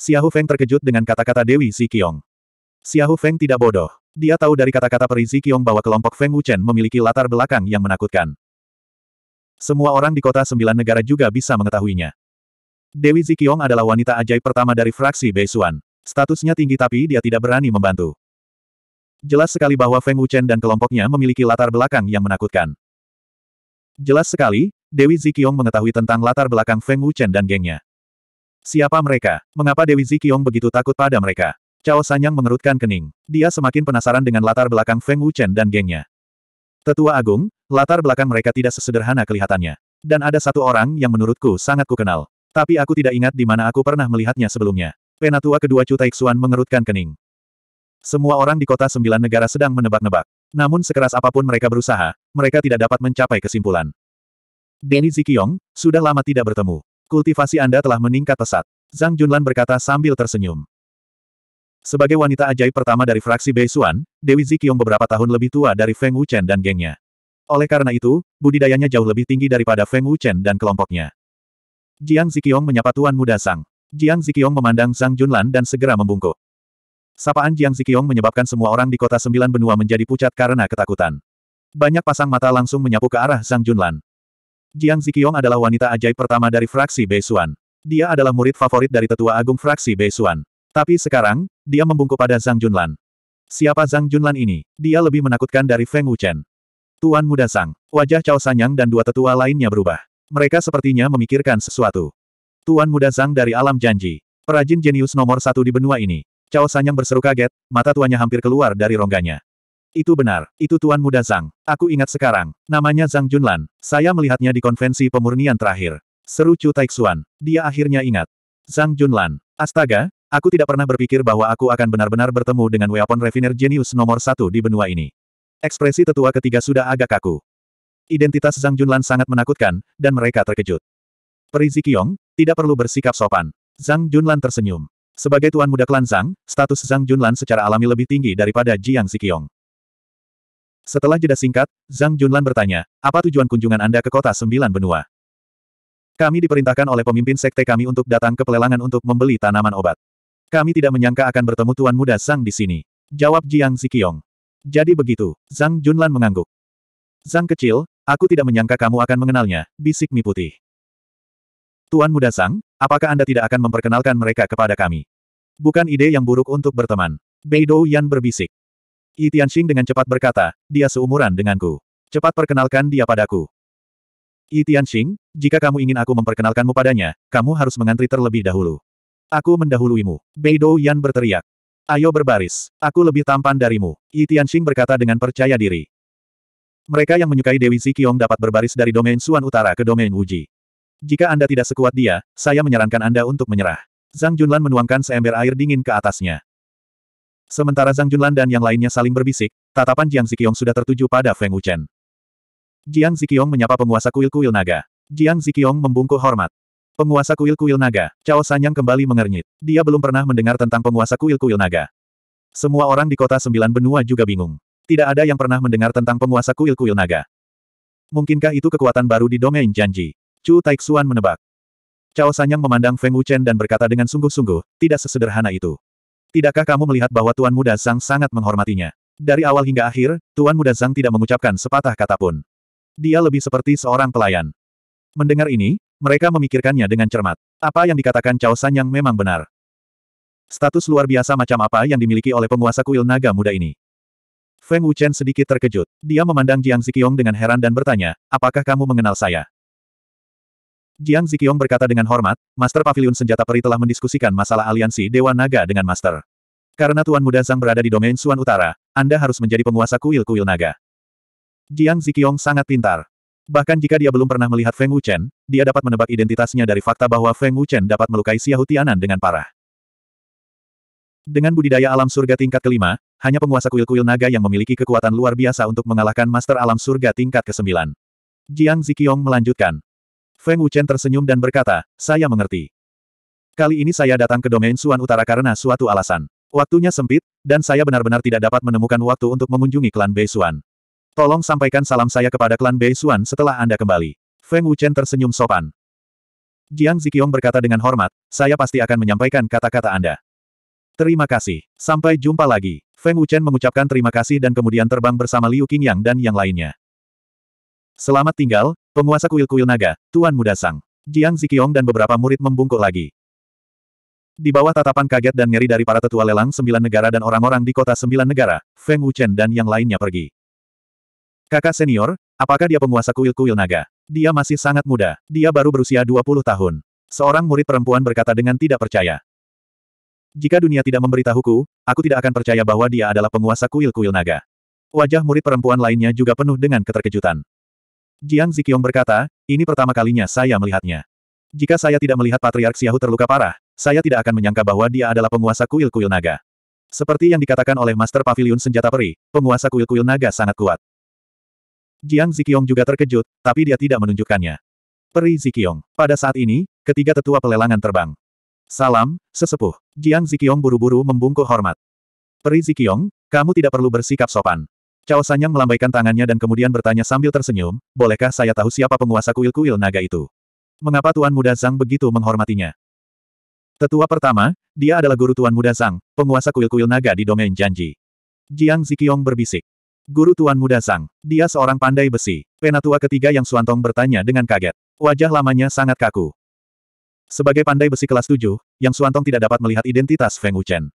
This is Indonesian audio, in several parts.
Xiahu Feng terkejut dengan kata-kata Dewi Zikiong. Xiahu Feng tidak bodoh. Dia tahu dari kata-kata Peri Zikiong bahwa kelompok Feng Wuchen memiliki latar belakang yang menakutkan. Semua orang di kota sembilan negara juga bisa mengetahuinya. Dewi Zikiong adalah wanita ajaib pertama dari fraksi Beisuan. Statusnya tinggi tapi dia tidak berani membantu. Jelas sekali bahwa Feng Wuchen dan kelompoknya memiliki latar belakang yang menakutkan. Jelas sekali, Dewi Zikiong mengetahui tentang latar belakang Feng Wuchen dan gengnya. Siapa mereka? Mengapa Dewi Zikiong begitu takut pada mereka? Cao Sanyang mengerutkan kening. Dia semakin penasaran dengan latar belakang Feng Wuchen dan gengnya. Tetua Agung, latar belakang mereka tidak sesederhana kelihatannya. Dan ada satu orang yang menurutku sangat kukenal. Tapi aku tidak ingat di mana aku pernah melihatnya sebelumnya. Penatua kedua Chu Taixuan mengerutkan kening. Semua orang di kota sembilan negara sedang menebak-nebak. Namun sekeras apapun mereka berusaha, mereka tidak dapat mencapai kesimpulan. Denny Zikiong, sudah lama tidak bertemu. Kultivasi Anda telah meningkat pesat. Zhang Junlan berkata sambil tersenyum. Sebagai wanita ajaib pertama dari fraksi Bei Beisuan, Dewi Zikyong beberapa tahun lebih tua dari Feng Wuchen dan gengnya. Oleh karena itu, budidayanya jauh lebih tinggi daripada Feng Wuchen dan kelompoknya. Jiang Zikyong menyapa Tuan Muda Sang. Jiang Zikyong memandang Sang Junlan dan segera membungkuk. Sapaan Jiang Zikyong menyebabkan semua orang di kota sembilan benua menjadi pucat karena ketakutan. Banyak pasang mata langsung menyapu ke arah Sang Junlan. Jiang Zikiong adalah wanita ajaib pertama dari fraksi Beisuan. Dia adalah murid favorit dari tetua agung fraksi Beisuan. Tapi sekarang, dia membungkuk pada Zhang Junlan. Siapa Zhang Junlan ini? Dia lebih menakutkan dari Feng Wuchen. Tuan Muda Zhang, wajah Cao Sanyang dan dua tetua lainnya berubah. Mereka sepertinya memikirkan sesuatu. Tuan Muda Zhang dari alam janji. Perajin jenius nomor satu di benua ini. Cao Sanyang berseru kaget, mata tuanya hampir keluar dari rongganya. Itu benar, itu Tuan Muda Zhang. Aku ingat sekarang, namanya Zhang Junlan. Saya melihatnya di konvensi pemurnian terakhir. Seru Chu Taixuan. Dia akhirnya ingat. Zhang Junlan. Astaga, aku tidak pernah berpikir bahwa aku akan benar-benar bertemu dengan weapon refiner genius nomor satu di benua ini. Ekspresi tetua ketiga sudah agak kaku. Identitas Zhang Junlan sangat menakutkan, dan mereka terkejut. Perizikyong, tidak perlu bersikap sopan. Zhang Junlan tersenyum. Sebagai tuan muda klan Zhang, status Zhang Junlan secara alami lebih tinggi daripada Jiang Zikiong. Setelah jeda singkat, Zhang Junlan bertanya, apa tujuan kunjungan Anda ke kota sembilan benua? Kami diperintahkan oleh pemimpin sekte kami untuk datang ke pelelangan untuk membeli tanaman obat. Kami tidak menyangka akan bertemu Tuan Muda Zhang di sini. Jawab Jiang Zikiong. Jadi begitu, Zhang Junlan mengangguk. Zhang kecil, aku tidak menyangka kamu akan mengenalnya, bisik Mi Putih. Tuan Muda Zhang, apakah Anda tidak akan memperkenalkan mereka kepada kami? Bukan ide yang buruk untuk berteman. Beidou Yan berbisik. Yi Tianxing dengan cepat berkata, dia seumuran denganku. Cepat perkenalkan dia padaku. Yi Tianxing, jika kamu ingin aku memperkenalkanmu padanya, kamu harus mengantri terlebih dahulu. Aku mendahuluimu. Beidou Yan berteriak. Ayo berbaris. Aku lebih tampan darimu. Yi Tianxing berkata dengan percaya diri. Mereka yang menyukai Dewi Zikiong dapat berbaris dari domain Suan Utara ke domain Wuji. Jika Anda tidak sekuat dia, saya menyarankan Anda untuk menyerah. Zhang Junlan menuangkan seember air dingin ke atasnya. Sementara Zhang Junlan dan yang lainnya saling berbisik, tatapan Jiang Zikiong sudah tertuju pada Feng Wuchen. Jiang Zikiong menyapa penguasa kuil-kuil naga. Jiang Zikiong membungkuk hormat. Penguasa kuil-kuil naga, Cao Sanyang kembali mengernyit. Dia belum pernah mendengar tentang penguasa kuil-kuil naga. Semua orang di kota sembilan benua juga bingung. Tidak ada yang pernah mendengar tentang penguasa kuil-kuil naga. Mungkinkah itu kekuatan baru di domain janji? Chu Taixuan menebak. Cao Sanyang memandang Feng Wuchen dan berkata dengan sungguh-sungguh, tidak sesederhana itu. Tidakkah kamu melihat bahwa Tuan Muda Zhang sangat menghormatinya? Dari awal hingga akhir, Tuan Muda Zhang tidak mengucapkan sepatah kata pun. Dia lebih seperti seorang pelayan. Mendengar ini, mereka memikirkannya dengan cermat. Apa yang dikatakan Cao San yang memang benar. Status luar biasa macam apa yang dimiliki oleh penguasa kuil naga muda ini? Feng Wuchen sedikit terkejut. Dia memandang Jiang Zikiong dengan heran dan bertanya, apakah kamu mengenal saya? Jiang Zikiong berkata dengan hormat, Master Paviliun Senjata Peri telah mendiskusikan masalah aliansi Dewa Naga dengan Master. Karena Tuan Muda Zhang berada di domain Suan Utara, Anda harus menjadi penguasa kuil-kuil naga. Jiang Zikiong sangat pintar. Bahkan jika dia belum pernah melihat Feng Wuchen, dia dapat menebak identitasnya dari fakta bahwa Feng Wuchen dapat melukai Xiahou Tianan dengan parah. Dengan budidaya alam surga tingkat kelima, hanya penguasa kuil-kuil naga yang memiliki kekuatan luar biasa untuk mengalahkan master alam surga tingkat ke-9. Jiang Zikiong melanjutkan. Feng Wuchen tersenyum dan berkata, saya mengerti. Kali ini saya datang ke domain Suan Utara karena suatu alasan. Waktunya sempit, dan saya benar-benar tidak dapat menemukan waktu untuk mengunjungi klan Bei Suan. Tolong sampaikan salam saya kepada klan Bei Suan setelah Anda kembali. Feng Wuchen tersenyum sopan. Jiang Zikiong berkata dengan hormat, saya pasti akan menyampaikan kata-kata Anda. Terima kasih. Sampai jumpa lagi. Feng Wuchen mengucapkan terima kasih dan kemudian terbang bersama Liu Qingyang dan yang lainnya. Selamat tinggal, penguasa kuil-kuil naga, Tuan Muda Sang. Jiang Zikiong dan beberapa murid membungkuk lagi. Di bawah tatapan kaget dan ngeri dari para tetua lelang sembilan negara dan orang-orang di kota sembilan negara, Feng Wuchen dan yang lainnya pergi. Kakak senior, apakah dia penguasa kuil-kuil naga? Dia masih sangat muda, dia baru berusia 20 tahun. Seorang murid perempuan berkata dengan tidak percaya. Jika dunia tidak memberitahuku, aku tidak akan percaya bahwa dia adalah penguasa kuil-kuil naga. Wajah murid perempuan lainnya juga penuh dengan keterkejutan. Jiang Zikiong berkata, ini pertama kalinya saya melihatnya. Jika saya tidak melihat Patriark Xiahu terluka parah, saya tidak akan menyangka bahwa dia adalah penguasa kuil-kuil naga. Seperti yang dikatakan oleh Master Pavilion Senjata Peri, penguasa kuil-kuil naga sangat kuat. Jiang Zikiong juga terkejut, tapi dia tidak menunjukkannya. Peri Zikiong. Pada saat ini, ketiga tetua pelelangan terbang. Salam, sesepuh. Jiang Zikiong buru-buru membungkuk hormat. Peri Zikiong, kamu tidak perlu bersikap sopan. Cao Sanyang melambaikan tangannya dan kemudian bertanya sambil tersenyum, bolehkah saya tahu siapa penguasa kuil-kuil naga itu? Mengapa Tuan Muda Zhang begitu menghormatinya? Tetua pertama, dia adalah guru Tuan Muda Zhang, penguasa kuil-kuil naga di domain janji. Jiang Zikiong berbisik. Guru Tuan Muda Zhang, dia seorang pandai besi. Penatua ketiga yang Suantong bertanya dengan kaget. Wajah lamanya sangat kaku. Sebagai pandai besi kelas tujuh, yang Suantong tidak dapat melihat identitas Feng Wuchen.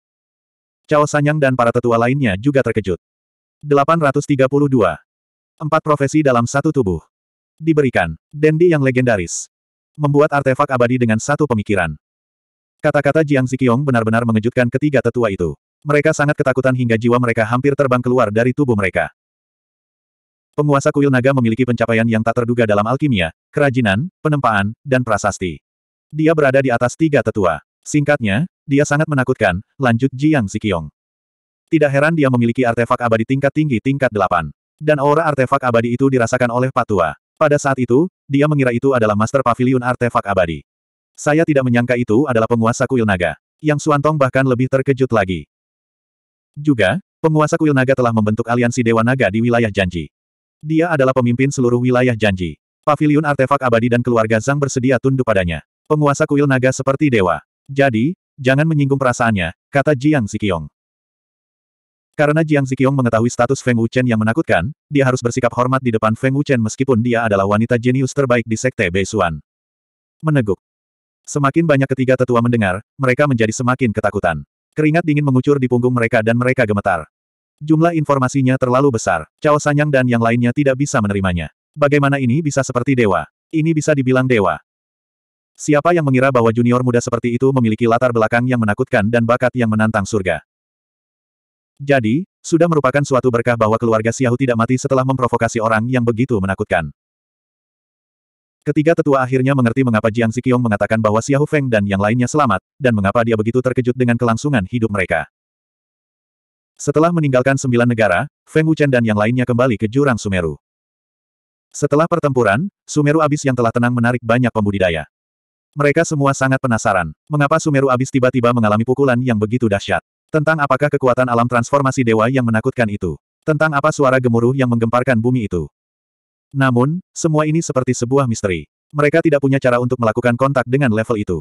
Cao Sanyang dan para tetua lainnya juga terkejut. 832. Empat profesi dalam satu tubuh. Diberikan. Dendi yang legendaris. Membuat artefak abadi dengan satu pemikiran. Kata-kata Jiang Zikiong benar-benar mengejutkan ketiga tetua itu. Mereka sangat ketakutan hingga jiwa mereka hampir terbang keluar dari tubuh mereka. Penguasa kuil naga memiliki pencapaian yang tak terduga dalam alkimia, kerajinan, penempaan, dan prasasti. Dia berada di atas tiga tetua. Singkatnya, dia sangat menakutkan, lanjut Jiang Zikiong. Tidak heran dia memiliki artefak abadi tingkat tinggi tingkat delapan. Dan aura artefak abadi itu dirasakan oleh Patua. Pada saat itu, dia mengira itu adalah Master Pavilion Artefak Abadi. Saya tidak menyangka itu adalah penguasa kuil naga. Yang Suantong bahkan lebih terkejut lagi. Juga, penguasa kuil naga telah membentuk aliansi Dewa Naga di wilayah Janji. Dia adalah pemimpin seluruh wilayah Janji. Pavilion Artefak Abadi dan keluarga Zhang bersedia tunduk padanya. Penguasa kuil naga seperti dewa. Jadi, jangan menyinggung perasaannya, kata Jiang Sikiong. Karena Jiang Ziqiong mengetahui status Feng Wuchen yang menakutkan, dia harus bersikap hormat di depan Feng Wuchen meskipun dia adalah wanita jenius terbaik di Sekte Beisuan. Meneguk. Semakin banyak ketiga tetua mendengar, mereka menjadi semakin ketakutan. Keringat dingin mengucur di punggung mereka dan mereka gemetar. Jumlah informasinya terlalu besar, Cao Sanyang dan yang lainnya tidak bisa menerimanya. Bagaimana ini bisa seperti dewa? Ini bisa dibilang dewa. Siapa yang mengira bahwa junior muda seperti itu memiliki latar belakang yang menakutkan dan bakat yang menantang surga? Jadi, sudah merupakan suatu berkah bahwa keluarga Xiahu tidak mati setelah memprovokasi orang yang begitu menakutkan. Ketiga tetua akhirnya mengerti mengapa Jiang Ziqiong mengatakan bahwa Xiahu Feng dan yang lainnya selamat, dan mengapa dia begitu terkejut dengan kelangsungan hidup mereka. Setelah meninggalkan sembilan negara, Feng Wuchen dan yang lainnya kembali ke jurang Sumeru. Setelah pertempuran, Sumeru Abis yang telah tenang menarik banyak pembudidaya. Mereka semua sangat penasaran, mengapa Sumeru Abis tiba-tiba mengalami pukulan yang begitu dahsyat. Tentang apakah kekuatan alam transformasi dewa yang menakutkan itu? Tentang apa suara gemuruh yang menggemparkan bumi itu? Namun, semua ini seperti sebuah misteri. Mereka tidak punya cara untuk melakukan kontak dengan level itu.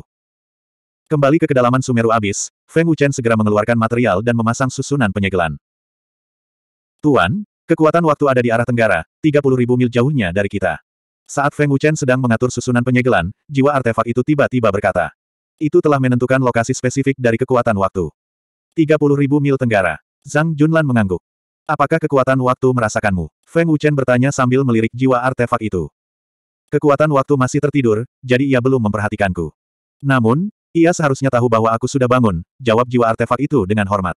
Kembali ke kedalaman Sumeru Abis, Feng Wuchen segera mengeluarkan material dan memasang susunan penyegelan. Tuan, kekuatan waktu ada di arah tenggara, 30.000 mil jauhnya dari kita. Saat Feng Wuchen sedang mengatur susunan penyegelan, jiwa artefak itu tiba-tiba berkata. Itu telah menentukan lokasi spesifik dari kekuatan waktu ribu mil tenggara. Zhang Junlan mengangguk. Apakah kekuatan waktu merasakanmu? Feng Wuchen bertanya sambil melirik jiwa artefak itu. Kekuatan waktu masih tertidur, jadi ia belum memperhatikanku. Namun, ia seharusnya tahu bahwa aku sudah bangun, jawab jiwa artefak itu dengan hormat.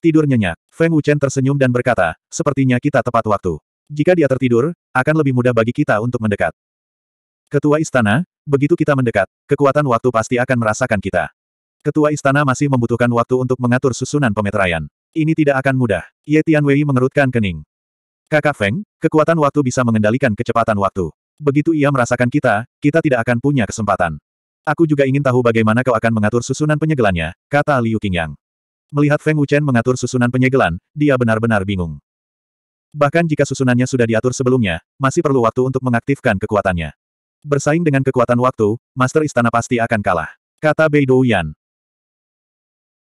Tidur nyenyak, Feng Wuchen tersenyum dan berkata, sepertinya kita tepat waktu. Jika dia tertidur, akan lebih mudah bagi kita untuk mendekat. Ketua istana, begitu kita mendekat, kekuatan waktu pasti akan merasakan kita. Ketua istana masih membutuhkan waktu untuk mengatur susunan pemeteraian. Ini tidak akan mudah. Ye Tianwei mengerutkan kening. Kakak Feng, kekuatan waktu bisa mengendalikan kecepatan waktu. Begitu ia merasakan kita, kita tidak akan punya kesempatan. Aku juga ingin tahu bagaimana kau akan mengatur susunan penyegelannya, kata Liu Qingyang. Melihat Feng Wuchen mengatur susunan penyegelan, dia benar-benar bingung. Bahkan jika susunannya sudah diatur sebelumnya, masih perlu waktu untuk mengaktifkan kekuatannya. Bersaing dengan kekuatan waktu, Master Istana pasti akan kalah. Kata Bei Douyan,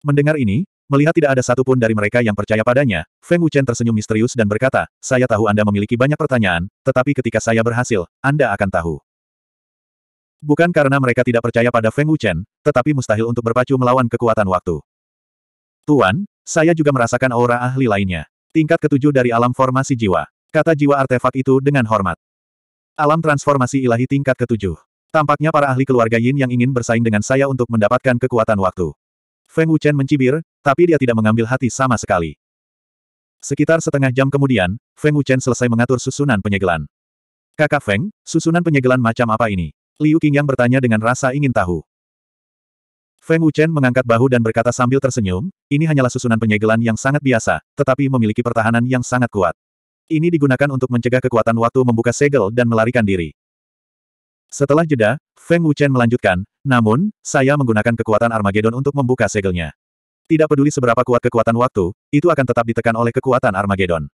Mendengar ini, melihat tidak ada satupun dari mereka yang percaya padanya, Feng Wuchen tersenyum misterius dan berkata, saya tahu Anda memiliki banyak pertanyaan, tetapi ketika saya berhasil, Anda akan tahu. Bukan karena mereka tidak percaya pada Feng Wuchen, tetapi mustahil untuk berpacu melawan kekuatan waktu. Tuan, saya juga merasakan aura ahli lainnya. Tingkat ketujuh dari alam formasi jiwa. Kata jiwa artefak itu dengan hormat. Alam transformasi ilahi tingkat ketujuh. Tampaknya para ahli keluarga Yin yang ingin bersaing dengan saya untuk mendapatkan kekuatan waktu. Feng Wuchen mencibir, tapi dia tidak mengambil hati sama sekali. Sekitar setengah jam kemudian, Feng Wuchen selesai mengatur susunan penyegelan. Kakak Feng, susunan penyegelan macam apa ini? Liu Qingyang bertanya dengan rasa ingin tahu. Feng Wuchen mengangkat bahu dan berkata sambil tersenyum, ini hanyalah susunan penyegelan yang sangat biasa, tetapi memiliki pertahanan yang sangat kuat. Ini digunakan untuk mencegah kekuatan waktu membuka segel dan melarikan diri. Setelah jeda, Feng Wuchen melanjutkan, namun, saya menggunakan kekuatan Armageddon untuk membuka segelnya. Tidak peduli seberapa kuat kekuatan waktu, itu akan tetap ditekan oleh kekuatan Armageddon.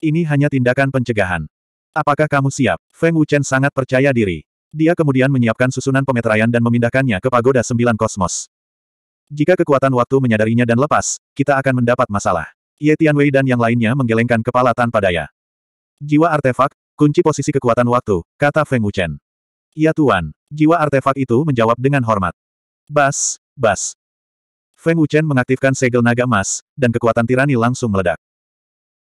Ini hanya tindakan pencegahan. Apakah kamu siap? Feng Wuchen sangat percaya diri. Dia kemudian menyiapkan susunan pemeteraian dan memindahkannya ke pagoda sembilan kosmos. Jika kekuatan waktu menyadarinya dan lepas, kita akan mendapat masalah. Ye Tianwei dan yang lainnya menggelengkan kepala tanpa daya. Jiwa artefak, kunci posisi kekuatan waktu, kata Feng Wuchen. Ya Tuan, jiwa artefak itu menjawab dengan hormat. Bas, bas. Feng Wuchen mengaktifkan segel naga emas, dan kekuatan tirani langsung meledak.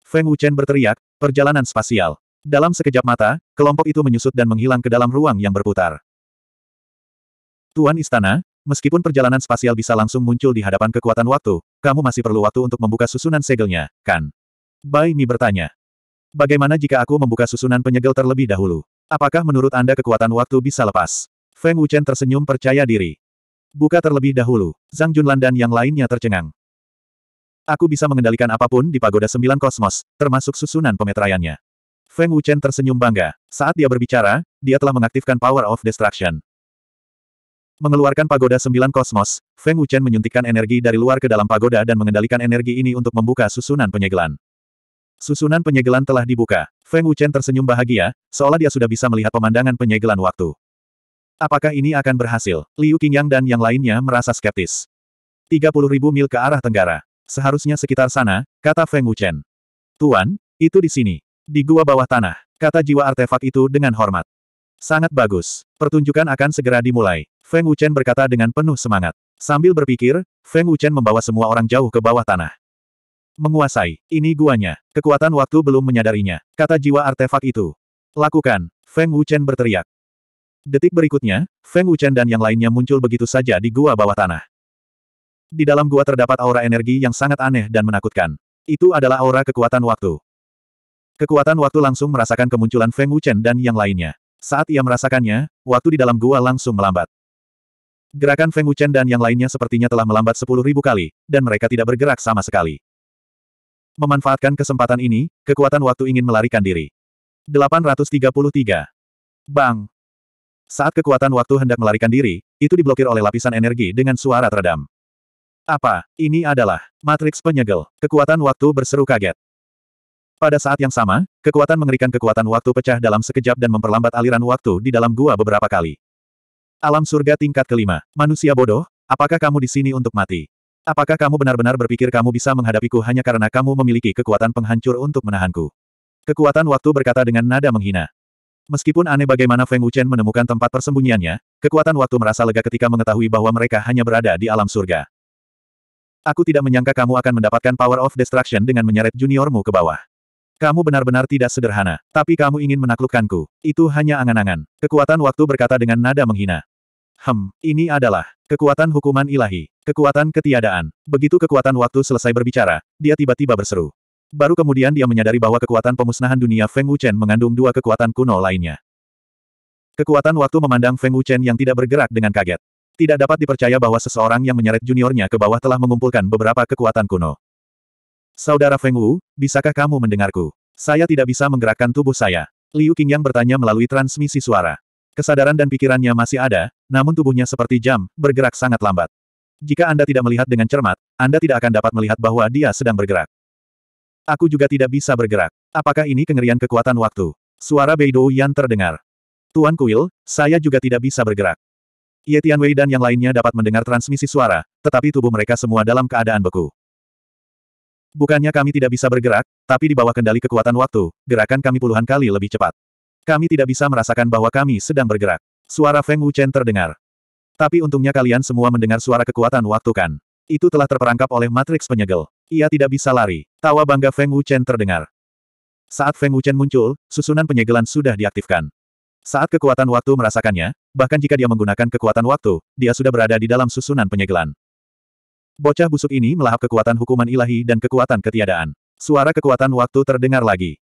Feng Wuchen berteriak, perjalanan spasial. Dalam sekejap mata, kelompok itu menyusut dan menghilang ke dalam ruang yang berputar. Tuan Istana, meskipun perjalanan spasial bisa langsung muncul di hadapan kekuatan waktu, kamu masih perlu waktu untuk membuka susunan segelnya, kan? Bai Mi bertanya. Bagaimana jika aku membuka susunan penyegel terlebih dahulu? Apakah menurut Anda kekuatan waktu bisa lepas? Feng Wuchen tersenyum percaya diri. Buka terlebih dahulu. Zhang Junlan dan yang lainnya tercengang. Aku bisa mengendalikan apapun di pagoda sembilan kosmos, termasuk susunan pemeteraiannya. Feng Wuchen tersenyum bangga. Saat dia berbicara, dia telah mengaktifkan Power of Destruction. Mengeluarkan pagoda sembilan kosmos, Feng Wuchen menyuntikkan energi dari luar ke dalam pagoda dan mengendalikan energi ini untuk membuka susunan penyegelan. Susunan penyegelan telah dibuka. Feng Wuchen tersenyum bahagia, seolah dia sudah bisa melihat pemandangan penyegelan waktu. Apakah ini akan berhasil? Liu Qingyang dan yang lainnya merasa skeptis. 30.000 mil ke arah tenggara. Seharusnya sekitar sana, kata Feng Wuchen. Tuan, itu di sini. Di gua bawah tanah, kata jiwa artefak itu dengan hormat. Sangat bagus. Pertunjukan akan segera dimulai. Feng Wuchen berkata dengan penuh semangat. Sambil berpikir, Feng Wuchen membawa semua orang jauh ke bawah tanah. Menguasai, ini guanya. Kekuatan waktu belum menyadarinya, kata jiwa artefak itu. Lakukan, Feng Wuchen berteriak. Detik berikutnya, Feng Wuchen dan yang lainnya muncul begitu saja di gua bawah tanah. Di dalam gua terdapat aura energi yang sangat aneh dan menakutkan. Itu adalah aura kekuatan waktu. Kekuatan waktu langsung merasakan kemunculan Feng Wuchen dan yang lainnya. Saat ia merasakannya, waktu di dalam gua langsung melambat. Gerakan Feng Wuchen dan yang lainnya sepertinya telah melambat sepuluh ribu kali, dan mereka tidak bergerak sama sekali. Memanfaatkan kesempatan ini, kekuatan waktu ingin melarikan diri. 833. Bang! Saat kekuatan waktu hendak melarikan diri, itu diblokir oleh lapisan energi dengan suara teredam. Apa? Ini adalah matriks penyegel. Kekuatan waktu berseru kaget. Pada saat yang sama, kekuatan mengerikan kekuatan waktu pecah dalam sekejap dan memperlambat aliran waktu di dalam gua beberapa kali. Alam surga tingkat kelima. Manusia bodoh, apakah kamu di sini untuk mati? Apakah kamu benar-benar berpikir kamu bisa menghadapiku hanya karena kamu memiliki kekuatan penghancur untuk menahanku? Kekuatan waktu berkata dengan nada menghina. Meskipun aneh bagaimana Feng Wuchen menemukan tempat persembunyiannya, kekuatan waktu merasa lega ketika mengetahui bahwa mereka hanya berada di alam surga. Aku tidak menyangka kamu akan mendapatkan power of destruction dengan menyeret juniormu ke bawah. Kamu benar-benar tidak sederhana, tapi kamu ingin menaklukkanku. Itu hanya angan-angan. Kekuatan waktu berkata dengan nada menghina. Hem, ini adalah kekuatan hukuman ilahi, kekuatan ketiadaan. Begitu kekuatan waktu selesai berbicara, dia tiba-tiba berseru. Baru kemudian dia menyadari bahwa kekuatan pemusnahan dunia Feng Wuchen mengandung dua kekuatan kuno lainnya. Kekuatan waktu memandang Feng Wuchen yang tidak bergerak dengan kaget. Tidak dapat dipercaya bahwa seseorang yang menyeret juniornya ke bawah telah mengumpulkan beberapa kekuatan kuno. Saudara Feng Wu, bisakah kamu mendengarku? Saya tidak bisa menggerakkan tubuh saya. Liu Qingyang bertanya melalui transmisi suara. Kesadaran dan pikirannya masih ada, namun tubuhnya seperti jam, bergerak sangat lambat. Jika Anda tidak melihat dengan cermat, Anda tidak akan dapat melihat bahwa dia sedang bergerak. Aku juga tidak bisa bergerak. Apakah ini kengerian kekuatan waktu? Suara Beidou yang terdengar. Tuan Kuil, saya juga tidak bisa bergerak. Ye Tianwei dan yang lainnya dapat mendengar transmisi suara, tetapi tubuh mereka semua dalam keadaan beku. Bukannya kami tidak bisa bergerak, tapi di bawah kendali kekuatan waktu, gerakan kami puluhan kali lebih cepat. Kami tidak bisa merasakan bahwa kami sedang bergerak. Suara Feng Wuchen terdengar. Tapi untungnya kalian semua mendengar suara kekuatan waktu kan. Itu telah terperangkap oleh matriks penyegel. Ia tidak bisa lari. Tawa bangga Feng Wuchen terdengar. Saat Feng Wuchen muncul, susunan penyegelan sudah diaktifkan. Saat kekuatan waktu merasakannya, bahkan jika dia menggunakan kekuatan waktu, dia sudah berada di dalam susunan penyegelan. Bocah busuk ini melahap kekuatan hukuman ilahi dan kekuatan ketiadaan. Suara kekuatan waktu terdengar lagi.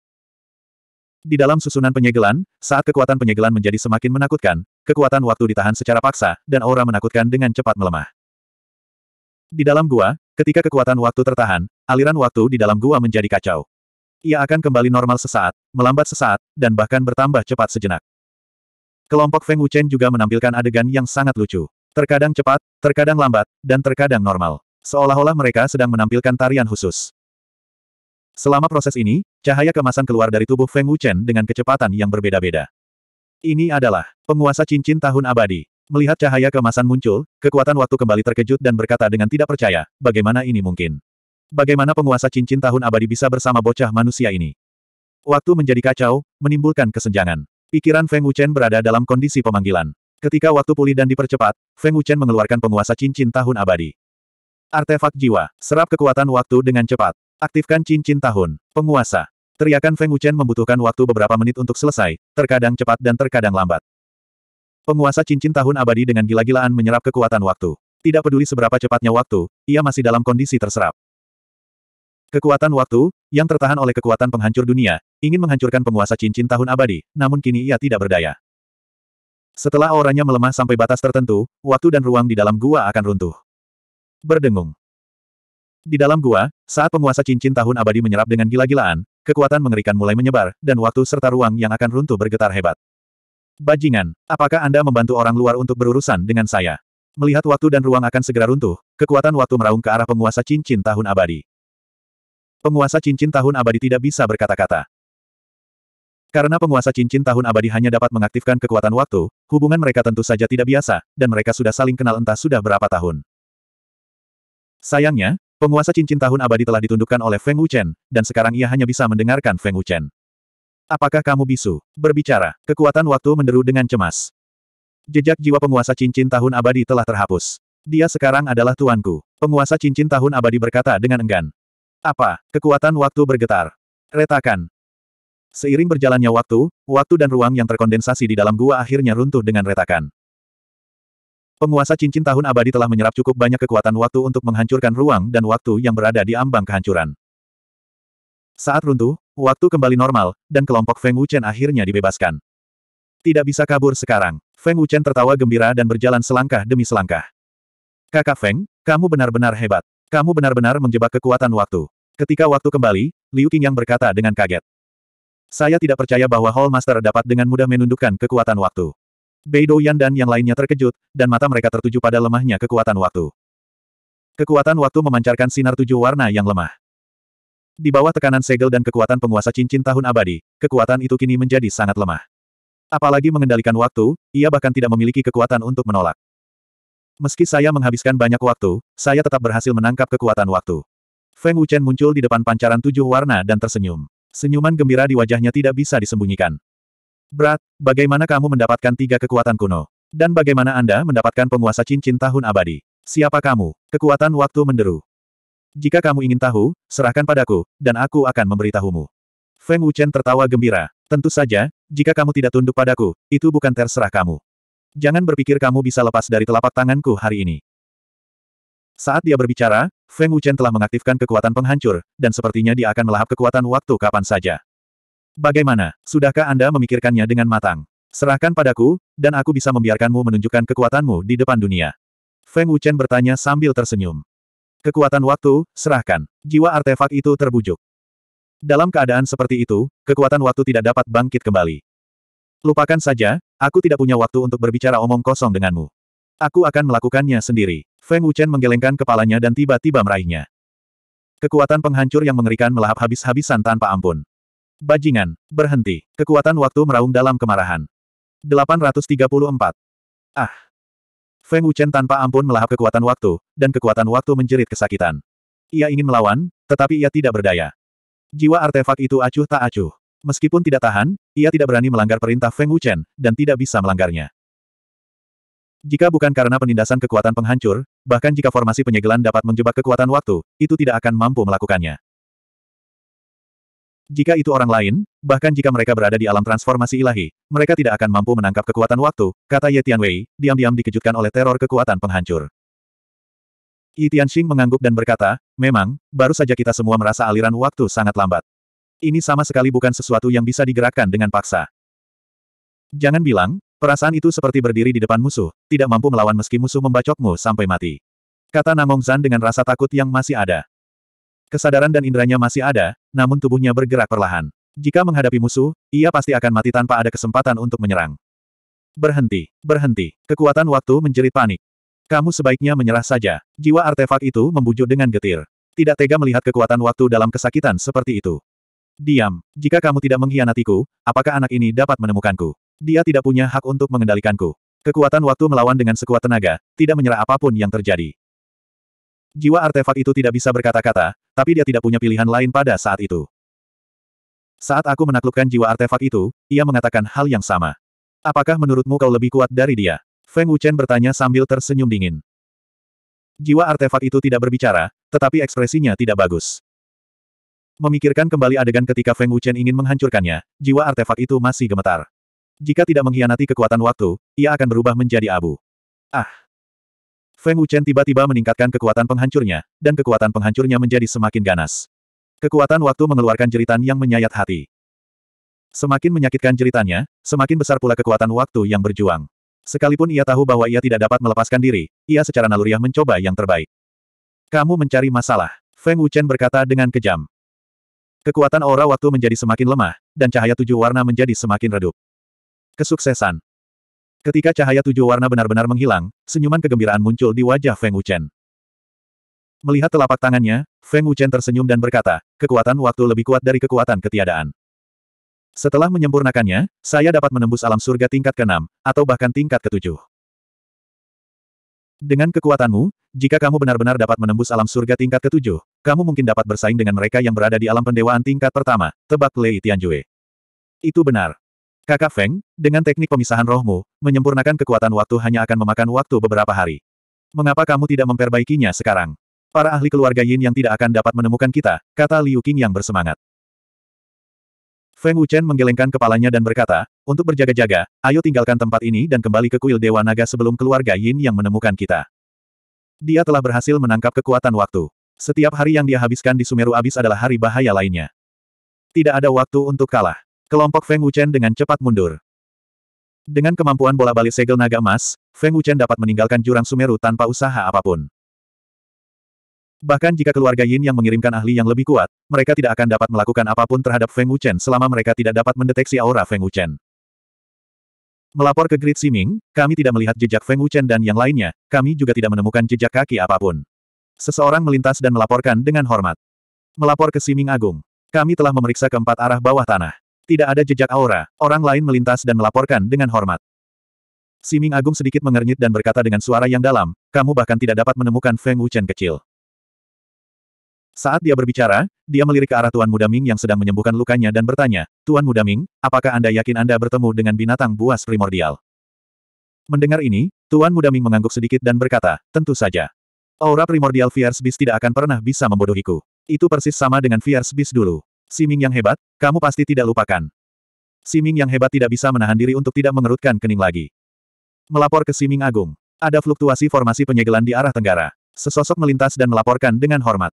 Di dalam susunan penyegelan, saat kekuatan penyegelan menjadi semakin menakutkan, kekuatan waktu ditahan secara paksa, dan aura menakutkan dengan cepat melemah. Di dalam gua, ketika kekuatan waktu tertahan, aliran waktu di dalam gua menjadi kacau. Ia akan kembali normal sesaat, melambat sesaat, dan bahkan bertambah cepat sejenak. Kelompok Feng Wuchen juga menampilkan adegan yang sangat lucu. Terkadang cepat, terkadang lambat, dan terkadang normal. Seolah-olah mereka sedang menampilkan tarian khusus. Selama proses ini, cahaya kemasan keluar dari tubuh Feng Wuchen dengan kecepatan yang berbeda-beda. Ini adalah penguasa cincin tahun abadi. Melihat cahaya kemasan muncul, kekuatan waktu kembali terkejut dan berkata dengan tidak percaya, bagaimana ini mungkin? Bagaimana penguasa cincin tahun abadi bisa bersama bocah manusia ini? Waktu menjadi kacau, menimbulkan kesenjangan. Pikiran Feng Wuchen berada dalam kondisi pemanggilan. Ketika waktu pulih dan dipercepat, Feng Wuchen mengeluarkan penguasa cincin tahun abadi. Artefak jiwa, serap kekuatan waktu dengan cepat. Aktifkan cincin tahun. Penguasa. Teriakan Feng Wuchen membutuhkan waktu beberapa menit untuk selesai, terkadang cepat dan terkadang lambat. Penguasa cincin tahun abadi dengan gila-gilaan menyerap kekuatan waktu. Tidak peduli seberapa cepatnya waktu, ia masih dalam kondisi terserap. Kekuatan waktu, yang tertahan oleh kekuatan penghancur dunia, ingin menghancurkan penguasa cincin tahun abadi, namun kini ia tidak berdaya. Setelah auranya melemah sampai batas tertentu, waktu dan ruang di dalam gua akan runtuh. Berdengung. Di dalam gua, saat penguasa cincin tahun abadi menyerap dengan gila-gilaan, kekuatan mengerikan mulai menyebar, dan waktu serta ruang yang akan runtuh bergetar hebat. Bajingan, apakah Anda membantu orang luar untuk berurusan dengan saya? Melihat waktu dan ruang akan segera runtuh, kekuatan waktu meraung ke arah penguasa cincin tahun abadi. Penguasa cincin tahun abadi tidak bisa berkata-kata. Karena penguasa cincin tahun abadi hanya dapat mengaktifkan kekuatan waktu, hubungan mereka tentu saja tidak biasa, dan mereka sudah saling kenal entah sudah berapa tahun. Sayangnya, Penguasa cincin tahun abadi telah ditundukkan oleh Feng Wuchen, dan sekarang ia hanya bisa mendengarkan Feng Wuchen. Apakah kamu bisu? Berbicara, kekuatan waktu menderu dengan cemas. Jejak jiwa penguasa cincin tahun abadi telah terhapus. Dia sekarang adalah tuanku. Penguasa cincin tahun abadi berkata dengan enggan. Apa? Kekuatan waktu bergetar. Retakan. Seiring berjalannya waktu, waktu dan ruang yang terkondensasi di dalam gua akhirnya runtuh dengan retakan. Penguasa cincin tahun abadi telah menyerap cukup banyak kekuatan waktu untuk menghancurkan ruang dan waktu yang berada di ambang kehancuran. Saat runtuh, waktu kembali normal, dan kelompok Feng Wuchen akhirnya dibebaskan. Tidak bisa kabur sekarang. Feng Wuchen tertawa gembira dan berjalan selangkah demi selangkah. Kakak Feng, kamu benar-benar hebat. Kamu benar-benar menjebak kekuatan waktu. Ketika waktu kembali, Liu yang berkata dengan kaget. Saya tidak percaya bahwa Hall Master dapat dengan mudah menundukkan kekuatan waktu. Bei Douyan dan yang lainnya terkejut, dan mata mereka tertuju pada lemahnya kekuatan waktu. Kekuatan waktu memancarkan sinar tujuh warna yang lemah. Di bawah tekanan segel dan kekuatan penguasa cincin tahun abadi, kekuatan itu kini menjadi sangat lemah. Apalagi mengendalikan waktu, ia bahkan tidak memiliki kekuatan untuk menolak. Meski saya menghabiskan banyak waktu, saya tetap berhasil menangkap kekuatan waktu. Feng Wuchen muncul di depan pancaran tujuh warna dan tersenyum. Senyuman gembira di wajahnya tidak bisa disembunyikan. Brat, bagaimana kamu mendapatkan tiga kekuatan kuno? Dan bagaimana Anda mendapatkan penguasa cincin tahun abadi? Siapa kamu? Kekuatan waktu menderu. Jika kamu ingin tahu, serahkan padaku, dan aku akan memberitahumu. Feng Wuchen tertawa gembira. Tentu saja, jika kamu tidak tunduk padaku, itu bukan terserah kamu. Jangan berpikir kamu bisa lepas dari telapak tanganku hari ini. Saat dia berbicara, Feng Wuchen telah mengaktifkan kekuatan penghancur, dan sepertinya dia akan melahap kekuatan waktu kapan saja. Bagaimana, sudahkah Anda memikirkannya dengan matang? Serahkan padaku, dan aku bisa membiarkanmu menunjukkan kekuatanmu di depan dunia. Feng Wuchen bertanya sambil tersenyum. Kekuatan waktu, serahkan. Jiwa artefak itu terbujuk. Dalam keadaan seperti itu, kekuatan waktu tidak dapat bangkit kembali. Lupakan saja, aku tidak punya waktu untuk berbicara omong kosong denganmu. Aku akan melakukannya sendiri. Feng Wuchen menggelengkan kepalanya dan tiba-tiba meraihnya. Kekuatan penghancur yang mengerikan melahap habis-habisan tanpa ampun. Bajingan, berhenti. Kekuatan waktu meraung dalam kemarahan. 834. Ah. Feng Wuchen tanpa ampun melahap kekuatan waktu, dan kekuatan waktu menjerit kesakitan. Ia ingin melawan, tetapi ia tidak berdaya. Jiwa artefak itu acuh tak acuh. Meskipun tidak tahan, ia tidak berani melanggar perintah Feng Wuchen, dan tidak bisa melanggarnya. Jika bukan karena penindasan kekuatan penghancur, bahkan jika formasi penyegelan dapat menjebak kekuatan waktu, itu tidak akan mampu melakukannya. Jika itu orang lain, bahkan jika mereka berada di alam transformasi ilahi, mereka tidak akan mampu menangkap kekuatan waktu, kata Ye Tianwei, diam-diam dikejutkan oleh teror kekuatan penghancur. Yi Tianxing mengangguk dan berkata, memang, baru saja kita semua merasa aliran waktu sangat lambat. Ini sama sekali bukan sesuatu yang bisa digerakkan dengan paksa. Jangan bilang, Perasaan itu seperti berdiri di depan musuh, tidak mampu melawan meski musuh membacokmu sampai mati. Kata Namong Zan dengan rasa takut yang masih ada. Kesadaran dan inderanya masih ada, namun tubuhnya bergerak perlahan. Jika menghadapi musuh, ia pasti akan mati tanpa ada kesempatan untuk menyerang. Berhenti, berhenti. Kekuatan waktu menjerit panik. Kamu sebaiknya menyerah saja. Jiwa artefak itu membujuk dengan getir. Tidak tega melihat kekuatan waktu dalam kesakitan seperti itu. Diam. Jika kamu tidak mengkhianatiku, apakah anak ini dapat menemukanku? Dia tidak punya hak untuk mengendalikanku. Kekuatan waktu melawan dengan sekuat tenaga, tidak menyerah apapun yang terjadi. Jiwa artefak itu tidak bisa berkata-kata, tapi dia tidak punya pilihan lain pada saat itu. Saat aku menaklukkan jiwa artefak itu, ia mengatakan hal yang sama. Apakah menurutmu kau lebih kuat dari dia? Feng Wuchen bertanya sambil tersenyum dingin. Jiwa artefak itu tidak berbicara, tetapi ekspresinya tidak bagus. Memikirkan kembali adegan ketika Feng Wuchen ingin menghancurkannya, jiwa artefak itu masih gemetar. Jika tidak mengkhianati kekuatan waktu, ia akan berubah menjadi abu. Ah, Feng Wuchen tiba-tiba meningkatkan kekuatan penghancurnya, dan kekuatan penghancurnya menjadi semakin ganas. Kekuatan waktu mengeluarkan jeritan yang menyayat hati. Semakin menyakitkan jeritannya, semakin besar pula kekuatan waktu yang berjuang. Sekalipun ia tahu bahwa ia tidak dapat melepaskan diri, ia secara naluriah mencoba yang terbaik. Kamu mencari masalah, Feng Wuchen berkata dengan kejam. Kekuatan aura waktu menjadi semakin lemah, dan cahaya tujuh warna menjadi semakin redup. Kesuksesan. Ketika cahaya tujuh warna benar-benar menghilang, senyuman kegembiraan muncul di wajah Feng Wuchen. Melihat telapak tangannya, Feng Wuchen tersenyum dan berkata, kekuatan waktu lebih kuat dari kekuatan ketiadaan. Setelah menyempurnakannya, saya dapat menembus alam surga tingkat ke-6, atau bahkan tingkat ke-7. Dengan kekuatanmu, jika kamu benar-benar dapat menembus alam surga tingkat ke-7, kamu mungkin dapat bersaing dengan mereka yang berada di alam pendewaan tingkat pertama, tebak Lei Tianjue. Itu benar. Kakak Feng, dengan teknik pemisahan rohmu, menyempurnakan kekuatan waktu hanya akan memakan waktu beberapa hari. Mengapa kamu tidak memperbaikinya sekarang? Para ahli keluarga Yin yang tidak akan dapat menemukan kita, kata Liu Qing yang bersemangat. Feng Wuchen menggelengkan kepalanya dan berkata, untuk berjaga-jaga, ayo tinggalkan tempat ini dan kembali ke kuil Dewa Naga sebelum keluarga Yin yang menemukan kita. Dia telah berhasil menangkap kekuatan waktu. Setiap hari yang dia habiskan di Sumeru Abis adalah hari bahaya lainnya. Tidak ada waktu untuk kalah. Kelompok Feng Wuchen dengan cepat mundur. Dengan kemampuan bola balik segel naga emas, Feng Wuchen dapat meninggalkan jurang Sumeru tanpa usaha apapun. Bahkan jika keluarga Yin yang mengirimkan ahli yang lebih kuat, mereka tidak akan dapat melakukan apapun terhadap Feng Wuchen selama mereka tidak dapat mendeteksi aura Feng Wuchen. Melapor ke Grid Siming, kami tidak melihat jejak Feng Wuchen dan yang lainnya, kami juga tidak menemukan jejak kaki apapun. Seseorang melintas dan melaporkan dengan hormat. Melapor ke Siming Agung. Kami telah memeriksa keempat arah bawah tanah. Tidak ada jejak aura, orang lain melintas dan melaporkan dengan hormat. Siming Agung sedikit mengernyit dan berkata dengan suara yang dalam, kamu bahkan tidak dapat menemukan Feng Wuchen kecil. Saat dia berbicara, dia melirik ke arah Tuan Muda Ming yang sedang menyembuhkan lukanya dan bertanya, Tuan Muda Ming, apakah Anda yakin Anda bertemu dengan binatang buas primordial? Mendengar ini, Tuan Muda Ming mengangguk sedikit dan berkata, tentu saja. Aura primordial Fierce Beast tidak akan pernah bisa membodohiku. Itu persis sama dengan Fierce Beast dulu. Siming yang hebat, kamu pasti tidak lupakan. Siming yang hebat tidak bisa menahan diri untuk tidak mengerutkan kening lagi. Melapor ke Siming Agung. Ada fluktuasi formasi penyegelan di arah tenggara. Sesosok melintas dan melaporkan dengan hormat.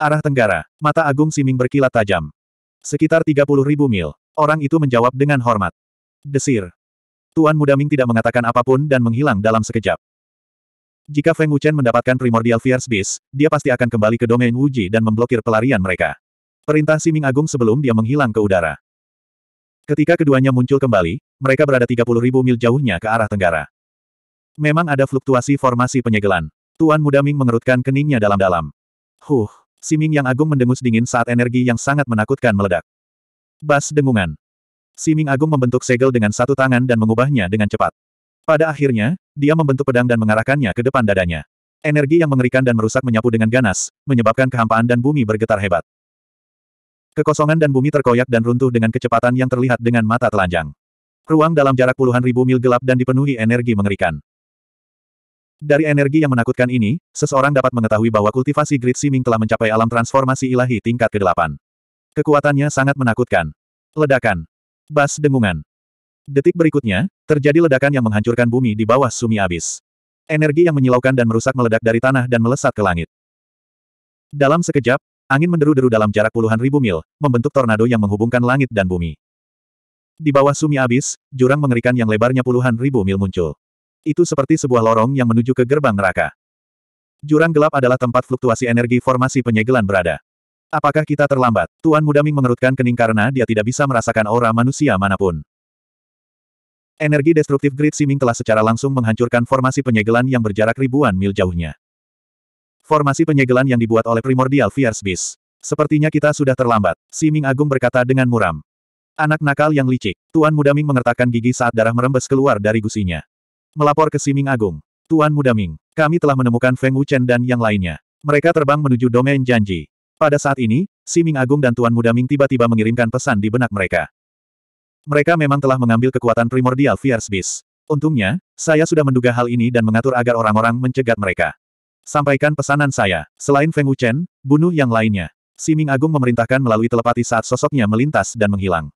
Arah tenggara, mata Agung Siming berkilat tajam. Sekitar 30 ribu mil. Orang itu menjawab dengan hormat. Desir. Tuan Muda Ming tidak mengatakan apapun dan menghilang dalam sekejap. Jika Feng Wuchen mendapatkan primordial fierce beast, dia pasti akan kembali ke domain Wuji dan memblokir pelarian mereka. Perintah Siming Agung sebelum dia menghilang ke udara. Ketika keduanya muncul kembali, mereka berada 30.000 mil jauhnya ke arah tenggara. Memang ada fluktuasi formasi penyegelan. Tuan Muda Ming mengerutkan keningnya dalam-dalam. Huh, Siming yang agung mendengus dingin saat energi yang sangat menakutkan meledak. Bas dengungan. Siming agung membentuk segel dengan satu tangan dan mengubahnya dengan cepat. Pada akhirnya, dia membentuk pedang dan mengarahkannya ke depan dadanya. Energi yang mengerikan dan merusak menyapu dengan ganas, menyebabkan kehampaan dan bumi bergetar hebat. Kekosongan dan bumi terkoyak dan runtuh dengan kecepatan yang terlihat dengan mata telanjang. Ruang dalam jarak puluhan ribu mil gelap dan dipenuhi energi mengerikan. Dari energi yang menakutkan ini, seseorang dapat mengetahui bahwa kultivasi Great Siming telah mencapai alam transformasi ilahi tingkat ke-8. Kekuatannya sangat menakutkan. Ledakan. Bas dengungan. Detik berikutnya, terjadi ledakan yang menghancurkan bumi di bawah sumi abis. Energi yang menyilaukan dan merusak meledak dari tanah dan melesat ke langit. Dalam sekejap, Angin menderu-deru dalam jarak puluhan ribu mil, membentuk tornado yang menghubungkan langit dan bumi. Di bawah sumi abis, jurang mengerikan yang lebarnya puluhan ribu mil muncul. Itu seperti sebuah lorong yang menuju ke gerbang neraka. Jurang gelap adalah tempat fluktuasi energi formasi penyegelan berada. Apakah kita terlambat? Tuan Muda Ming mengerutkan kening karena dia tidak bisa merasakan aura manusia manapun. Energi destruktif Great Siming telah secara langsung menghancurkan formasi penyegelan yang berjarak ribuan mil jauhnya. Formasi penyegelan yang dibuat oleh primordial Fierce Beast. Sepertinya kita sudah terlambat, Si Ming Agung berkata dengan muram. Anak nakal yang licik, Tuan Muda Ming mengertakkan gigi saat darah merembes keluar dari gusinya. Melapor ke Si Ming Agung. Tuan Muda Ming, kami telah menemukan Feng Wuchen dan yang lainnya. Mereka terbang menuju domain janji. Pada saat ini, Si Ming Agung dan Tuan Muda Ming tiba-tiba mengirimkan pesan di benak mereka. Mereka memang telah mengambil kekuatan primordial Fierce Beast. Untungnya, saya sudah menduga hal ini dan mengatur agar orang-orang mencegat mereka. Sampaikan pesanan saya. Selain Feng Wuchen, bunuh yang lainnya. Siming Agung memerintahkan melalui telepati saat sosoknya melintas dan menghilang.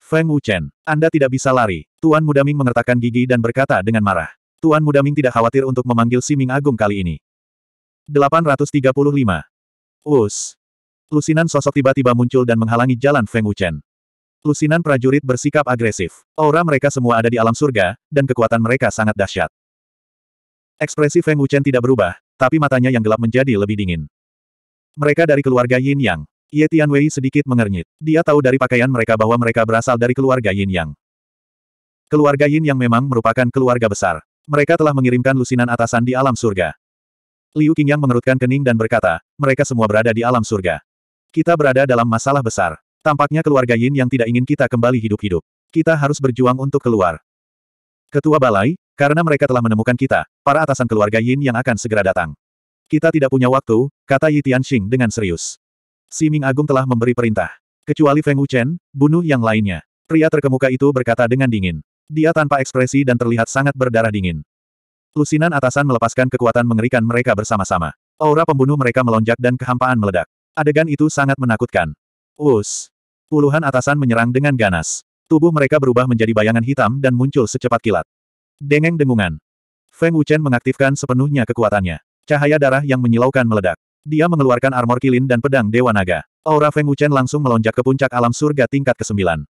Feng Wuchen, Anda tidak bisa lari. Tuan Mudaming mengertakkan gigi dan berkata dengan marah. Tuan Mudaming tidak khawatir untuk memanggil Siming Agung kali ini. 835. Us. Lusinan sosok tiba-tiba muncul dan menghalangi jalan Feng Wuchen. Lusinan prajurit bersikap agresif. Aura mereka semua ada di alam surga, dan kekuatan mereka sangat dahsyat. Ekspresi Feng Wuchen tidak berubah, tapi matanya yang gelap menjadi lebih dingin. Mereka dari keluarga Yin Yang. Ye Tianwei sedikit mengernyit. Dia tahu dari pakaian mereka bahwa mereka berasal dari keluarga Yin Yang. Keluarga Yin Yang memang merupakan keluarga besar. Mereka telah mengirimkan lusinan atasan di alam surga. Liu Qingyang mengerutkan kening dan berkata, mereka semua berada di alam surga. Kita berada dalam masalah besar. Tampaknya keluarga Yin yang tidak ingin kita kembali hidup-hidup. Kita harus berjuang untuk keluar. Ketua Balai, karena mereka telah menemukan kita, para atasan keluarga Yin yang akan segera datang. Kita tidak punya waktu, kata Yi Tianxing dengan serius. Si Ming Agung telah memberi perintah. Kecuali Feng Wuchen, bunuh yang lainnya. Pria terkemuka itu berkata dengan dingin. Dia tanpa ekspresi dan terlihat sangat berdarah dingin. Lusinan atasan melepaskan kekuatan mengerikan mereka bersama-sama. Aura pembunuh mereka melonjak dan kehampaan meledak. Adegan itu sangat menakutkan. Us. Puluhan atasan menyerang dengan ganas. Tubuh mereka berubah menjadi bayangan hitam dan muncul secepat kilat. Dengeng dengungan. Feng Wuchen mengaktifkan sepenuhnya kekuatannya. Cahaya darah yang menyilaukan meledak. Dia mengeluarkan armor kilin dan pedang Dewa Naga. Aura Feng Wuchen langsung melonjak ke puncak alam surga tingkat ke-9.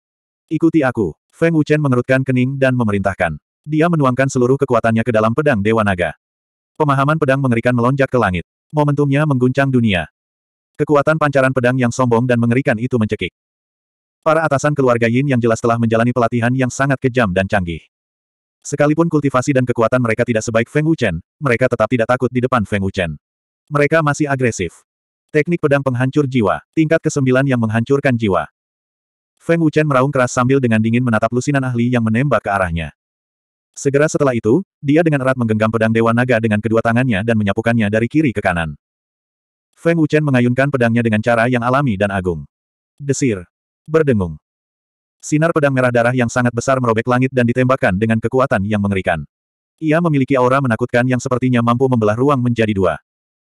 Ikuti aku. Feng Wuchen mengerutkan kening dan memerintahkan. Dia menuangkan seluruh kekuatannya ke dalam pedang Dewa Naga. Pemahaman pedang mengerikan melonjak ke langit. Momentumnya mengguncang dunia. Kekuatan pancaran pedang yang sombong dan mengerikan itu mencekik. Para atasan keluarga Yin yang jelas telah menjalani pelatihan yang sangat kejam dan canggih. Sekalipun kultivasi dan kekuatan mereka tidak sebaik Feng Wuchen, mereka tetap tidak takut di depan Feng Wuchen. Mereka masih agresif. Teknik pedang penghancur jiwa, tingkat ke-9 yang menghancurkan jiwa. Feng Wuchen meraung keras sambil dengan dingin menatap lusinan ahli yang menembak ke arahnya. Segera setelah itu, dia dengan erat menggenggam pedang Dewa Naga dengan kedua tangannya dan menyapukannya dari kiri ke kanan. Feng Wuchen mengayunkan pedangnya dengan cara yang alami dan agung. Desir. Berdengung. Sinar pedang merah darah yang sangat besar merobek langit dan ditembakkan dengan kekuatan yang mengerikan. Ia memiliki aura menakutkan yang sepertinya mampu membelah ruang menjadi dua.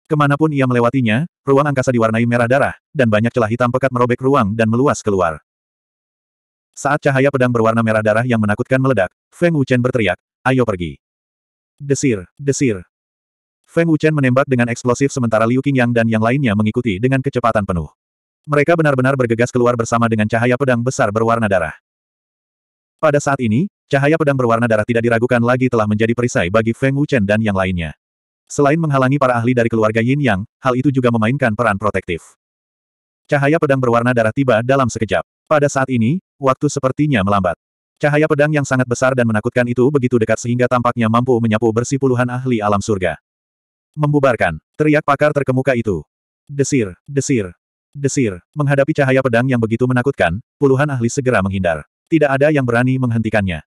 Kemanapun ia melewatinya, ruang angkasa diwarnai merah darah, dan banyak celah hitam pekat merobek ruang dan meluas keluar. Saat cahaya pedang berwarna merah darah yang menakutkan meledak, Feng Wuchen berteriak, ayo pergi. Desir, desir. Feng Wuchen menembak dengan eksplosif sementara Liu Qingyang dan yang lainnya mengikuti dengan kecepatan penuh. Mereka benar-benar bergegas keluar bersama dengan cahaya pedang besar berwarna darah. Pada saat ini, cahaya pedang berwarna darah tidak diragukan lagi telah menjadi perisai bagi Feng Wuchen dan yang lainnya. Selain menghalangi para ahli dari keluarga Yin Yang, hal itu juga memainkan peran protektif. Cahaya pedang berwarna darah tiba dalam sekejap. Pada saat ini, waktu sepertinya melambat. Cahaya pedang yang sangat besar dan menakutkan itu begitu dekat sehingga tampaknya mampu menyapu bersih puluhan ahli alam surga. Membubarkan, teriak pakar terkemuka itu. Desir, desir, Desir, menghadapi cahaya pedang yang begitu menakutkan, puluhan ahli segera menghindar. Tidak ada yang berani menghentikannya.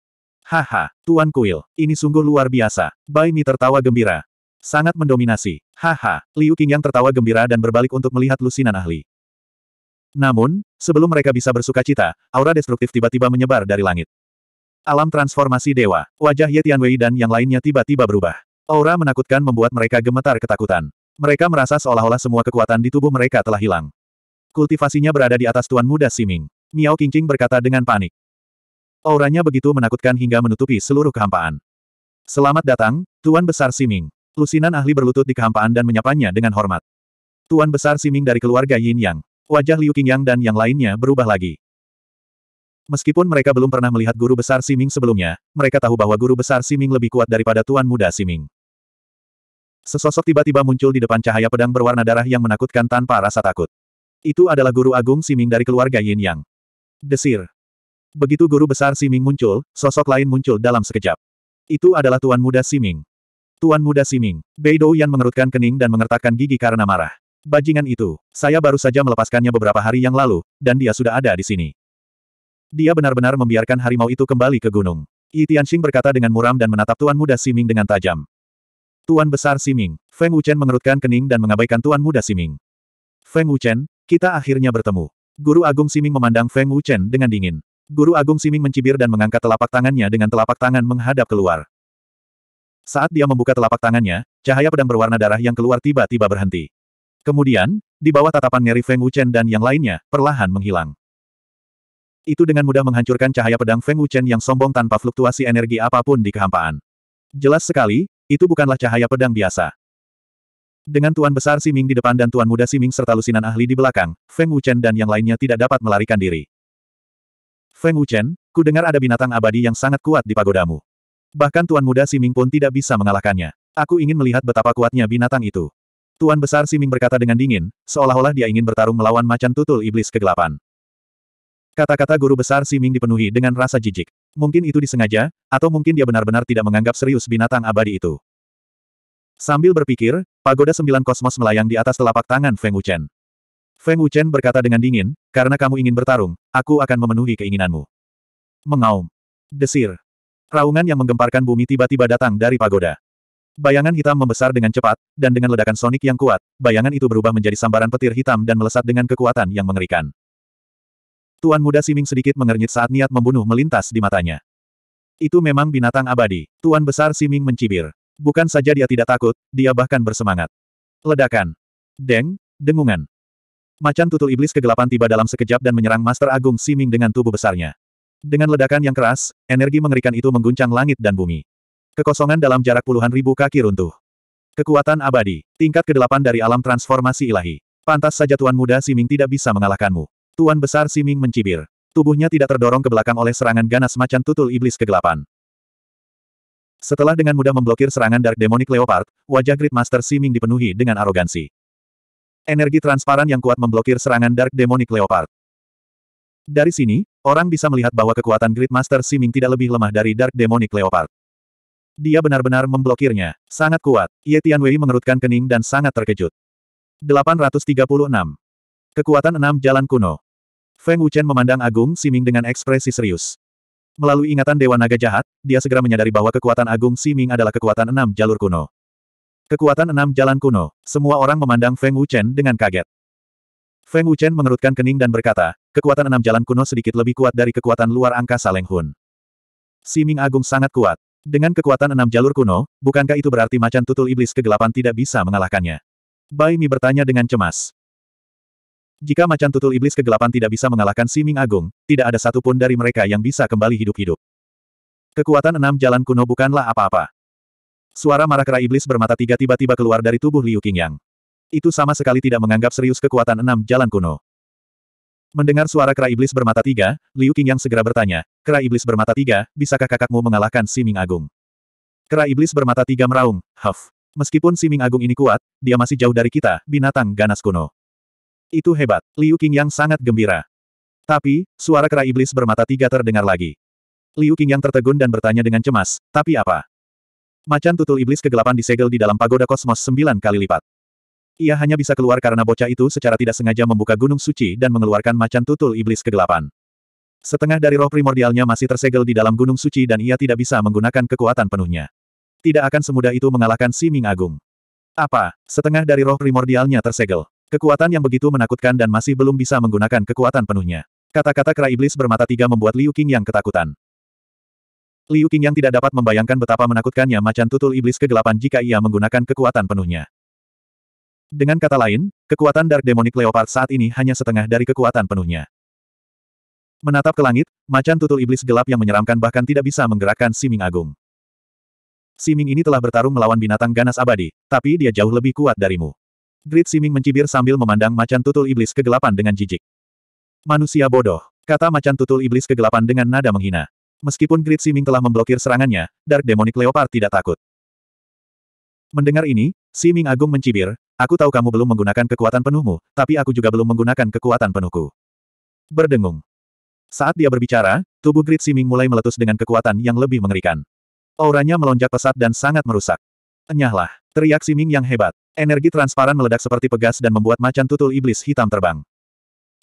Haha, Tuan Kuil, ini sungguh luar biasa. Bai Mi tertawa gembira. Sangat mendominasi. Haha, Liu King yang tertawa gembira dan berbalik untuk melihat lusinan ahli. Namun, sebelum mereka bisa bersuka cita, aura destruktif tiba-tiba menyebar dari langit. Alam transformasi dewa, wajah Ye Tianwei dan yang lainnya tiba-tiba berubah. Aura menakutkan membuat mereka gemetar ketakutan. Mereka merasa seolah-olah semua kekuatan di tubuh mereka telah hilang. Kultivasinya berada di atas Tuan Muda Siming. Miao Qingqing berkata dengan panik. Auranya begitu menakutkan hingga menutupi seluruh kehampaan. Selamat datang, Tuan Besar Siming. Lusinan ahli berlutut di kehampaan dan menyapanya dengan hormat. Tuan Besar Siming dari keluarga Yin Yang. Wajah Liu Qingyang dan yang lainnya berubah lagi. Meskipun mereka belum pernah melihat guru besar Siming sebelumnya, mereka tahu bahwa guru besar Siming lebih kuat daripada tuan muda Siming. Sesosok tiba-tiba muncul di depan cahaya pedang berwarna darah yang menakutkan tanpa rasa takut. Itu adalah guru agung Siming dari keluarga Yin Yang. Desir. Begitu guru besar Siming muncul, sosok lain muncul dalam sekejap. Itu adalah tuan muda Siming. Tuan muda Siming. Beidou Yan mengerutkan kening dan mengertakkan gigi karena marah. Bajingan itu, saya baru saja melepaskannya beberapa hari yang lalu, dan dia sudah ada di sini. Dia benar-benar membiarkan harimau itu kembali ke gunung. Yi Tianxing berkata dengan muram dan menatap tuan muda Siming dengan tajam. Tuan besar Siming, Feng Wuchen mengerutkan kening dan mengabaikan tuan muda Siming. Feng Wuchen, kita akhirnya bertemu. Guru Agung Siming memandang Feng Wuchen dengan dingin. Guru Agung Siming mencibir dan mengangkat telapak tangannya dengan telapak tangan menghadap keluar. Saat dia membuka telapak tangannya, cahaya pedang berwarna darah yang keluar tiba-tiba berhenti. Kemudian, di bawah tatapan Ngeri Feng Wuchen dan yang lainnya, perlahan menghilang. Itu dengan mudah menghancurkan cahaya pedang Feng Wuchen yang sombong tanpa fluktuasi energi apapun di kehampaan. Jelas sekali, itu bukanlah cahaya pedang biasa. Dengan Tuan Besar Siming di depan dan Tuan Muda Siming serta lusinan ahli di belakang, Feng Wuchen dan yang lainnya tidak dapat melarikan diri. Feng Wuchen, ku dengar ada binatang abadi yang sangat kuat di pagodamu. Bahkan Tuan Muda Siming pun tidak bisa mengalahkannya. Aku ingin melihat betapa kuatnya binatang itu. Tuan Besar Siming berkata dengan dingin, seolah-olah dia ingin bertarung melawan macan tutul iblis kegelapan. Kata-kata guru besar Siming dipenuhi dengan rasa jijik. Mungkin itu disengaja, atau mungkin dia benar-benar tidak menganggap serius binatang abadi itu. Sambil berpikir, pagoda sembilan kosmos melayang di atas telapak tangan Feng Wuchen. Feng Wuchen berkata dengan dingin, karena kamu ingin bertarung, aku akan memenuhi keinginanmu. Mengaum. Desir. Raungan yang menggemparkan bumi tiba-tiba datang dari pagoda. Bayangan hitam membesar dengan cepat, dan dengan ledakan sonik yang kuat, bayangan itu berubah menjadi sambaran petir hitam dan melesat dengan kekuatan yang mengerikan. Tuan muda Siming sedikit mengernyit saat niat membunuh melintas di matanya. Itu memang binatang abadi. Tuan besar Siming mencibir. Bukan saja dia tidak takut, dia bahkan bersemangat. Ledakan. Deng, dengungan. Macan tutul iblis kegelapan tiba dalam sekejap dan menyerang Master Agung Siming dengan tubuh besarnya. Dengan ledakan yang keras, energi mengerikan itu mengguncang langit dan bumi. Kekosongan dalam jarak puluhan ribu kaki runtuh. Kekuatan abadi, tingkat ke-8 dari alam transformasi ilahi. Pantas saja Tuan Muda Siming tidak bisa mengalahkanmu. Tuan Besar Siming mencibir. Tubuhnya tidak terdorong ke belakang oleh serangan ganas macan tutul iblis kegelapan. Setelah dengan mudah memblokir serangan Dark Demonic Leopard, wajah Grid Master Siming dipenuhi dengan arogansi. Energi transparan yang kuat memblokir serangan Dark Demonic Leopard. Dari sini, orang bisa melihat bahwa kekuatan Grid Master Siming tidak lebih lemah dari Dark Demonic Leopard. Dia benar-benar memblokirnya. Sangat kuat. Ye Tianwei mengerutkan kening dan sangat terkejut. 836. Kekuatan enam jalan kuno. Feng Wuchen memandang Agung Siming dengan ekspresi serius. Melalui ingatan Dewa Naga Jahat, dia segera menyadari bahwa kekuatan Agung Siming adalah kekuatan enam jalur kuno. Kekuatan enam jalan kuno, semua orang memandang Feng Wuchen dengan kaget. Feng Wuchen mengerutkan kening dan berkata, kekuatan enam jalan kuno sedikit lebih kuat dari kekuatan luar angkasa Leng Hun. Siming Agung sangat kuat. Dengan kekuatan enam jalur kuno, bukankah itu berarti macan tutul iblis kegelapan tidak bisa mengalahkannya? Bai Mi bertanya dengan cemas. Jika macan tutul iblis kegelapan tidak bisa mengalahkan si Ming Agung, tidak ada satupun dari mereka yang bisa kembali hidup-hidup. Kekuatan enam jalan kuno bukanlah apa-apa. Suara marah kera iblis bermata tiga tiba-tiba keluar dari tubuh Liu Qingyang. Itu sama sekali tidak menganggap serius kekuatan enam jalan kuno. Mendengar suara kera iblis bermata tiga, Liu Qingyang segera bertanya, kera iblis bermata tiga, bisakah kakakmu mengalahkan si Ming Agung? Kera iblis bermata tiga meraung, huff. Meskipun si Ming Agung ini kuat, dia masih jauh dari kita, binatang ganas kuno. Itu hebat. Liu Qingyang sangat gembira. Tapi, suara kera iblis bermata tiga terdengar lagi. Liu Qingyang tertegun dan bertanya dengan cemas, tapi apa? Macan tutul iblis kegelapan disegel di dalam pagoda kosmos sembilan kali lipat. Ia hanya bisa keluar karena bocah itu secara tidak sengaja membuka gunung suci dan mengeluarkan macan tutul iblis kegelapan. Setengah dari roh primordialnya masih tersegel di dalam gunung suci dan ia tidak bisa menggunakan kekuatan penuhnya. Tidak akan semudah itu mengalahkan Si Ming Agung. Apa? Setengah dari roh primordialnya tersegel. Kekuatan yang begitu menakutkan dan masih belum bisa menggunakan kekuatan penuhnya. Kata-kata kera iblis bermata tiga membuat Liu yang ketakutan. Liu yang tidak dapat membayangkan betapa menakutkannya macan tutul iblis kegelapan jika ia menggunakan kekuatan penuhnya. Dengan kata lain, kekuatan Dark Demonic Leopard saat ini hanya setengah dari kekuatan penuhnya. Menatap ke langit, macan tutul iblis gelap yang menyeramkan bahkan tidak bisa menggerakkan Siming Agung. Siming ini telah bertarung melawan binatang ganas abadi, tapi dia jauh lebih kuat darimu. Grit Siming mencibir sambil memandang macan tutul iblis kegelapan dengan jijik. Manusia bodoh, kata macan tutul iblis kegelapan dengan nada menghina. Meskipun Grit Siming telah memblokir serangannya, Dark Demonic Leopard tidak takut. Mendengar ini, Siming Agung mencibir, aku tahu kamu belum menggunakan kekuatan penuhmu, tapi aku juga belum menggunakan kekuatan penuhku. Berdengung. Saat dia berbicara, tubuh Grit Siming mulai meletus dengan kekuatan yang lebih mengerikan. Auranya melonjak pesat dan sangat merusak. Enyahlah. Teriak Siming yang hebat. Energi transparan meledak seperti pegas dan membuat macan tutul iblis hitam terbang.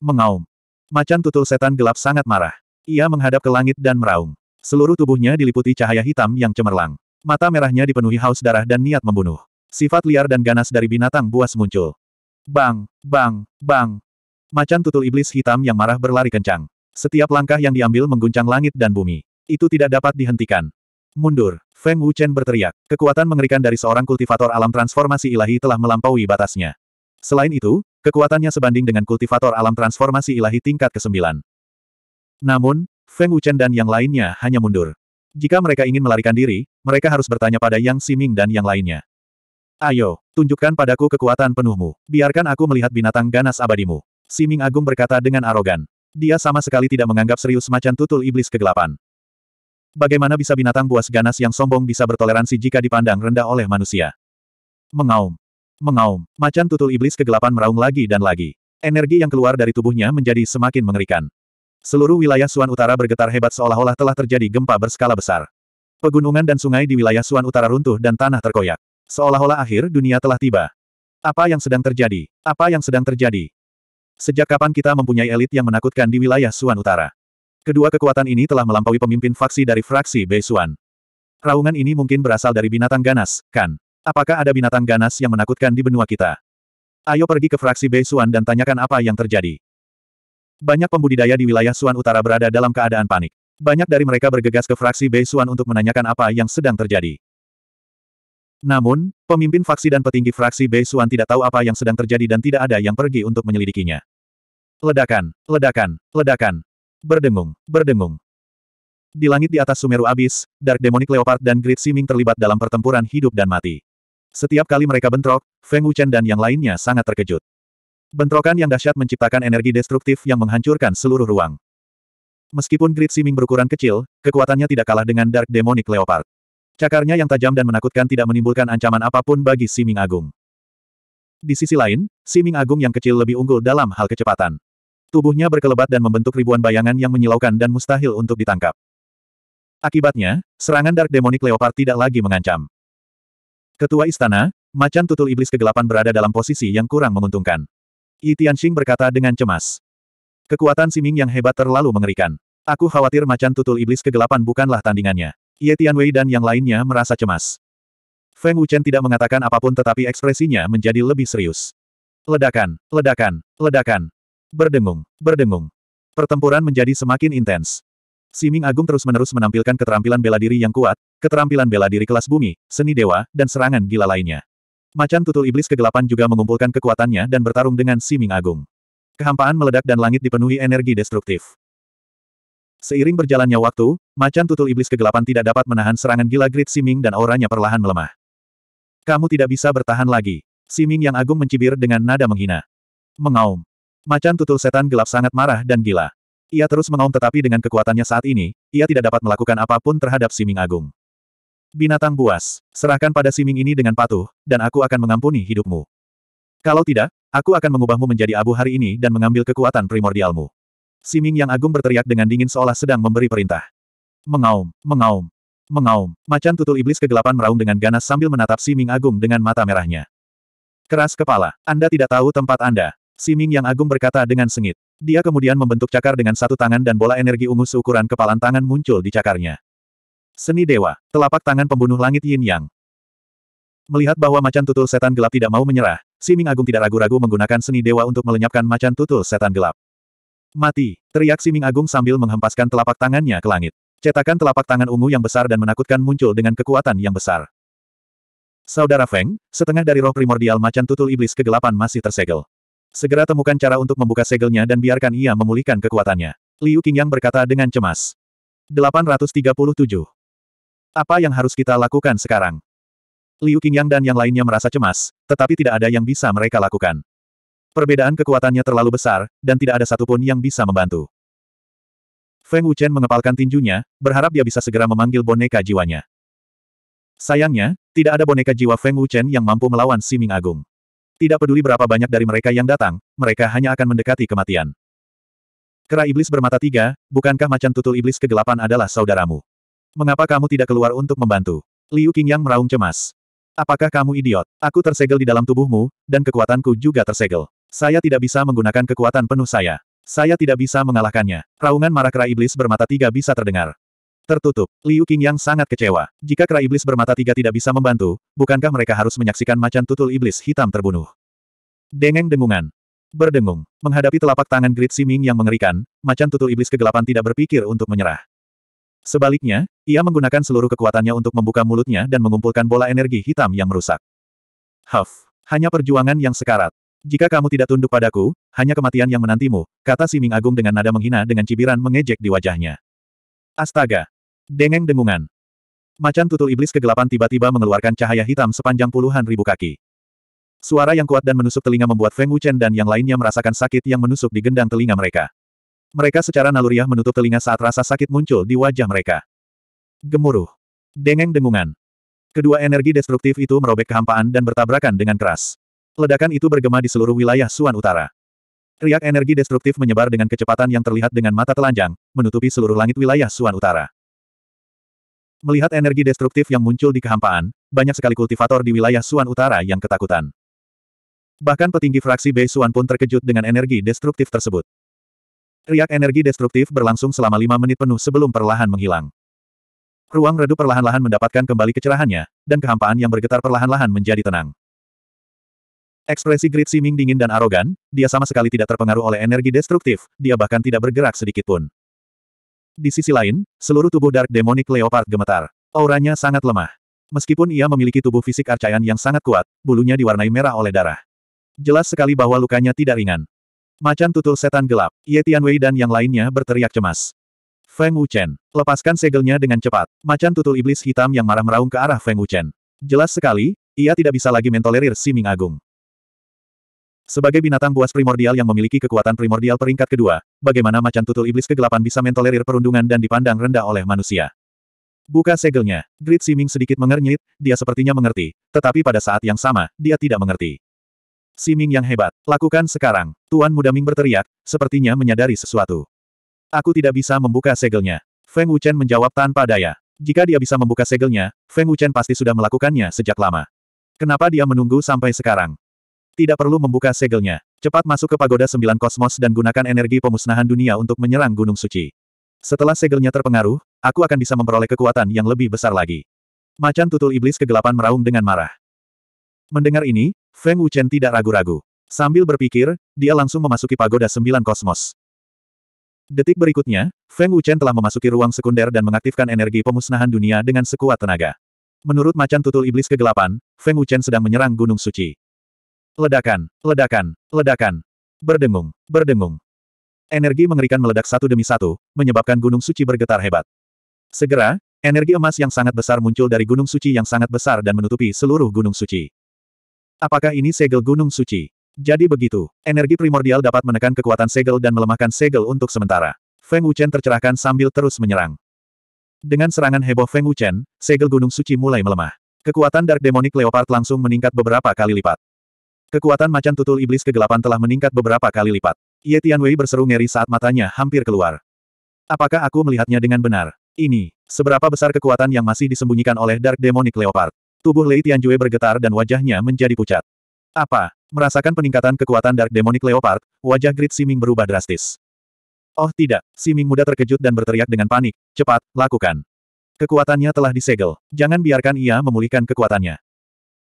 Mengaum. Macan tutul setan gelap sangat marah. Ia menghadap ke langit dan meraung. Seluruh tubuhnya diliputi cahaya hitam yang cemerlang. Mata merahnya dipenuhi haus darah dan niat membunuh. Sifat liar dan ganas dari binatang buas muncul. Bang, bang, bang. Macan tutul iblis hitam yang marah berlari kencang. Setiap langkah yang diambil mengguncang langit dan bumi. Itu tidak dapat dihentikan. Mundur. Feng Wuchen berteriak. Kekuatan mengerikan dari seorang kultivator alam transformasi ilahi telah melampaui batasnya. Selain itu, kekuatannya sebanding dengan kultivator alam transformasi ilahi tingkat ke-9. Namun, Feng Wuchen dan yang lainnya hanya mundur. Jika mereka ingin melarikan diri, mereka harus bertanya pada Yang Siming dan yang lainnya. Ayo, tunjukkan padaku kekuatan penuhmu. Biarkan aku melihat binatang ganas abadimu. Siming Agung berkata dengan arogan. Dia sama sekali tidak menganggap serius macan tutul iblis kegelapan. Bagaimana bisa binatang buas ganas yang sombong bisa bertoleransi jika dipandang rendah oleh manusia? Mengaum. Mengaum. Macan tutul iblis kegelapan meraung lagi dan lagi. Energi yang keluar dari tubuhnya menjadi semakin mengerikan. Seluruh wilayah Suan Utara bergetar hebat seolah-olah telah terjadi gempa berskala besar. Pegunungan dan sungai di wilayah Suan Utara runtuh dan tanah terkoyak. Seolah-olah akhir dunia telah tiba. Apa yang sedang terjadi? Apa yang sedang terjadi? Sejak kapan kita mempunyai elit yang menakutkan di wilayah Suan Utara? Kedua kekuatan ini telah melampaui pemimpin faksi dari fraksi Beisuan. Raungan ini mungkin berasal dari binatang ganas, kan? Apakah ada binatang ganas yang menakutkan di benua kita? Ayo pergi ke fraksi Beisuan dan tanyakan apa yang terjadi. Banyak pembudidaya di wilayah Suan Utara berada dalam keadaan panik. Banyak dari mereka bergegas ke fraksi Beisuan untuk menanyakan apa yang sedang terjadi. Namun, pemimpin faksi dan petinggi fraksi Beisuan tidak tahu apa yang sedang terjadi dan tidak ada yang pergi untuk menyelidikinya. Ledakan, ledakan, ledakan. Berdengung, berdengung. Di langit di atas Sumeru Abis, Dark Demonic Leopard dan Great Siming terlibat dalam pertempuran hidup dan mati. Setiap kali mereka bentrok, Feng Wuchen dan yang lainnya sangat terkejut. Bentrokan yang dahsyat menciptakan energi destruktif yang menghancurkan seluruh ruang. Meskipun Great Siming berukuran kecil, kekuatannya tidak kalah dengan Dark Demonic Leopard. Cakarnya yang tajam dan menakutkan tidak menimbulkan ancaman apapun bagi Siming Agung. Di sisi lain, Siming Agung yang kecil lebih unggul dalam hal kecepatan. Tubuhnya berkelebat dan membentuk ribuan bayangan yang menyilaukan dan mustahil untuk ditangkap. Akibatnya, serangan Dark Demonic Leopard tidak lagi mengancam. Ketua istana, macan tutul iblis kegelapan berada dalam posisi yang kurang menguntungkan. Yi Tianxing berkata dengan cemas. Kekuatan Siming yang hebat terlalu mengerikan. Aku khawatir macan tutul iblis kegelapan bukanlah tandingannya. Ye Tianwei dan yang lainnya merasa cemas. Feng Wuchen tidak mengatakan apapun tetapi ekspresinya menjadi lebih serius. Ledakan, ledakan, ledakan. Berdengung, berdengung. Pertempuran menjadi semakin intens. Siming Agung terus-menerus menampilkan keterampilan bela diri yang kuat, keterampilan bela diri kelas bumi, seni dewa, dan serangan gila lainnya. Macan tutul iblis kegelapan juga mengumpulkan kekuatannya dan bertarung dengan Siming Agung. Kehampaan meledak dan langit dipenuhi energi destruktif. Seiring berjalannya waktu, macan tutul iblis kegelapan tidak dapat menahan serangan gila grid Siming dan auranya perlahan melemah. Kamu tidak bisa bertahan lagi. Siming yang agung mencibir dengan nada menghina. Mengaum. Macan tutul setan gelap sangat marah dan gila. Ia terus mengaum tetapi dengan kekuatannya saat ini, ia tidak dapat melakukan apapun terhadap Siming Agung. Binatang buas, serahkan pada Siming ini dengan patuh, dan aku akan mengampuni hidupmu. Kalau tidak, aku akan mengubahmu menjadi abu hari ini dan mengambil kekuatan primordialmu. Siming yang agung berteriak dengan dingin seolah sedang memberi perintah. Mengaum, mengaum, mengaum. Macan tutul iblis kegelapan meraung dengan ganas sambil menatap Siming Agung dengan mata merahnya. Keras kepala, Anda tidak tahu tempat Anda. Si Ming yang agung berkata dengan sengit. Dia kemudian membentuk cakar dengan satu tangan dan bola energi ungu seukuran kepalan tangan muncul di cakarnya. Seni Dewa, telapak tangan pembunuh langit Yin Yang. Melihat bahwa macan tutul setan gelap tidak mau menyerah, Si Ming Agung tidak ragu-ragu menggunakan seni dewa untuk melenyapkan macan tutul setan gelap. Mati, teriak Si Ming Agung sambil menghempaskan telapak tangannya ke langit. Cetakan telapak tangan ungu yang besar dan menakutkan muncul dengan kekuatan yang besar. Saudara Feng, setengah dari roh primordial macan tutul iblis kegelapan masih tersegel. Segera temukan cara untuk membuka segelnya dan biarkan ia memulihkan kekuatannya. Liu Qingyang berkata dengan cemas. 837. Apa yang harus kita lakukan sekarang? Liu Qingyang dan yang lainnya merasa cemas, tetapi tidak ada yang bisa mereka lakukan. Perbedaan kekuatannya terlalu besar, dan tidak ada satupun yang bisa membantu. Feng Wuchen mengepalkan tinjunya, berharap dia bisa segera memanggil boneka jiwanya. Sayangnya, tidak ada boneka jiwa Feng Wuchen yang mampu melawan Siming Agung. Tidak peduli berapa banyak dari mereka yang datang, mereka hanya akan mendekati kematian. Kera iblis bermata tiga, bukankah macan tutul iblis kegelapan adalah saudaramu? Mengapa kamu tidak keluar untuk membantu? Liu Qingyang meraung cemas. Apakah kamu idiot? Aku tersegel di dalam tubuhmu, dan kekuatanku juga tersegel. Saya tidak bisa menggunakan kekuatan penuh saya. Saya tidak bisa mengalahkannya. Raungan marah kera iblis bermata tiga bisa terdengar. Tertutup. Liu King yang sangat kecewa. Jika kera iblis bermata tiga tidak bisa membantu, bukankah mereka harus menyaksikan macan tutul iblis hitam terbunuh? Dengeng dengungan. Berdengung. Menghadapi telapak tangan Grid Siming yang mengerikan, macan tutul iblis kegelapan tidak berpikir untuk menyerah. Sebaliknya, ia menggunakan seluruh kekuatannya untuk membuka mulutnya dan mengumpulkan bola energi hitam yang merusak. Huff. Hanya perjuangan yang sekarat. Jika kamu tidak tunduk padaku, hanya kematian yang menantimu, kata Siming Agung dengan nada menghina dengan cibiran mengejek di wajahnya. Astaga, Dengeng dengungan. Macan tutul iblis kegelapan tiba-tiba mengeluarkan cahaya hitam sepanjang puluhan ribu kaki. Suara yang kuat dan menusuk telinga membuat Feng Wuchen dan yang lainnya merasakan sakit yang menusuk di gendang telinga mereka. Mereka secara naluriah menutup telinga saat rasa sakit muncul di wajah mereka. Gemuruh. Dengeng dengungan. Kedua energi destruktif itu merobek kehampaan dan bertabrakan dengan keras. Ledakan itu bergema di seluruh wilayah Suan Utara. Riak energi destruktif menyebar dengan kecepatan yang terlihat dengan mata telanjang, menutupi seluruh langit wilayah Suan Utara. Melihat energi destruktif yang muncul di kehampaan, banyak sekali kultivator di wilayah Suan Utara yang ketakutan. Bahkan petinggi fraksi Bei Suan pun terkejut dengan energi destruktif tersebut. Riak energi destruktif berlangsung selama lima menit penuh sebelum perlahan menghilang. Ruang redup perlahan-lahan mendapatkan kembali kecerahannya, dan kehampaan yang bergetar perlahan-lahan menjadi tenang. Ekspresi Grid Siming dingin dan arogan, dia sama sekali tidak terpengaruh oleh energi destruktif, dia bahkan tidak bergerak sedikit pun. Di sisi lain, seluruh tubuh Dark Demonic Leopard gemetar. Auranya sangat lemah. Meskipun ia memiliki tubuh fisik arcayan yang sangat kuat, bulunya diwarnai merah oleh darah. Jelas sekali bahwa lukanya tidak ringan. Macan tutul setan gelap, Ye Tianwei dan yang lainnya berteriak cemas. Feng Wuchen, lepaskan segelnya dengan cepat. Macan tutul iblis hitam yang marah meraung ke arah Feng Wuchen. Jelas sekali, ia tidak bisa lagi mentolerir si Ming Agung. Sebagai binatang buas primordial yang memiliki kekuatan primordial peringkat kedua, bagaimana macan tutul iblis kegelapan bisa mentolerir perundungan dan dipandang rendah oleh manusia? Buka segelnya. Grid Siming sedikit mengernyit, dia sepertinya mengerti, tetapi pada saat yang sama, dia tidak mengerti. Siming yang hebat, lakukan sekarang. Tuan Muda Ming berteriak, sepertinya menyadari sesuatu. Aku tidak bisa membuka segelnya. Feng Wuchen menjawab tanpa daya. Jika dia bisa membuka segelnya, Feng Wuchen pasti sudah melakukannya sejak lama. Kenapa dia menunggu sampai sekarang? Tidak perlu membuka segelnya. Cepat masuk ke pagoda sembilan kosmos dan gunakan energi pemusnahan dunia untuk menyerang Gunung Suci. Setelah segelnya terpengaruh, aku akan bisa memperoleh kekuatan yang lebih besar lagi. Macan tutul iblis kegelapan meraung dengan marah. Mendengar ini, Feng Wuchen tidak ragu-ragu. Sambil berpikir, dia langsung memasuki pagoda sembilan kosmos. Detik berikutnya, Feng Wuchen telah memasuki ruang sekunder dan mengaktifkan energi pemusnahan dunia dengan sekuat tenaga. Menurut macan tutul iblis kegelapan, Feng Wuchen sedang menyerang Gunung Suci. Ledakan, ledakan, ledakan. Berdengung, berdengung. Energi mengerikan meledak satu demi satu, menyebabkan gunung suci bergetar hebat. Segera, energi emas yang sangat besar muncul dari gunung suci yang sangat besar dan menutupi seluruh gunung suci. Apakah ini segel gunung suci? Jadi begitu, energi primordial dapat menekan kekuatan segel dan melemahkan segel untuk sementara. Feng Wuchen tercerahkan sambil terus menyerang. Dengan serangan heboh Feng Wuchen, segel gunung suci mulai melemah. Kekuatan Dark Demonic Leopard langsung meningkat beberapa kali lipat. Kekuatan macan tutul iblis kegelapan telah meningkat beberapa kali lipat. Ye Tianwei berseru ngeri saat matanya hampir keluar. Apakah aku melihatnya dengan benar? Ini, seberapa besar kekuatan yang masih disembunyikan oleh Dark Demonic Leopard? Tubuh Lei Tianjue bergetar dan wajahnya menjadi pucat. Apa? Merasakan peningkatan kekuatan Dark Demonic Leopard, wajah Grid Siming berubah drastis. Oh tidak, Siming muda terkejut dan berteriak dengan panik, cepat, lakukan. Kekuatannya telah disegel, jangan biarkan ia memulihkan kekuatannya.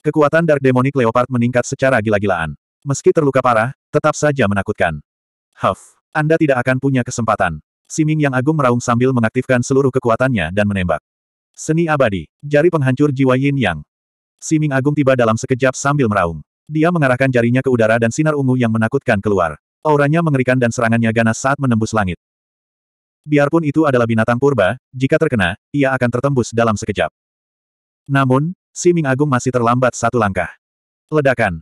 Kekuatan Dark Demonic Leopard meningkat secara gila-gilaan. Meski terluka parah, tetap saja menakutkan. Huff, Anda tidak akan punya kesempatan. Siming yang agung meraung sambil mengaktifkan seluruh kekuatannya dan menembak. Seni abadi, jari penghancur jiwa yin yang. Siming agung tiba dalam sekejap sambil meraung. Dia mengarahkan jarinya ke udara dan sinar ungu yang menakutkan keluar. Auranya mengerikan dan serangannya ganas saat menembus langit. Biarpun itu adalah binatang purba, jika terkena, ia akan tertembus dalam sekejap. Namun, Si Ming Agung masih terlambat satu langkah. Ledakan.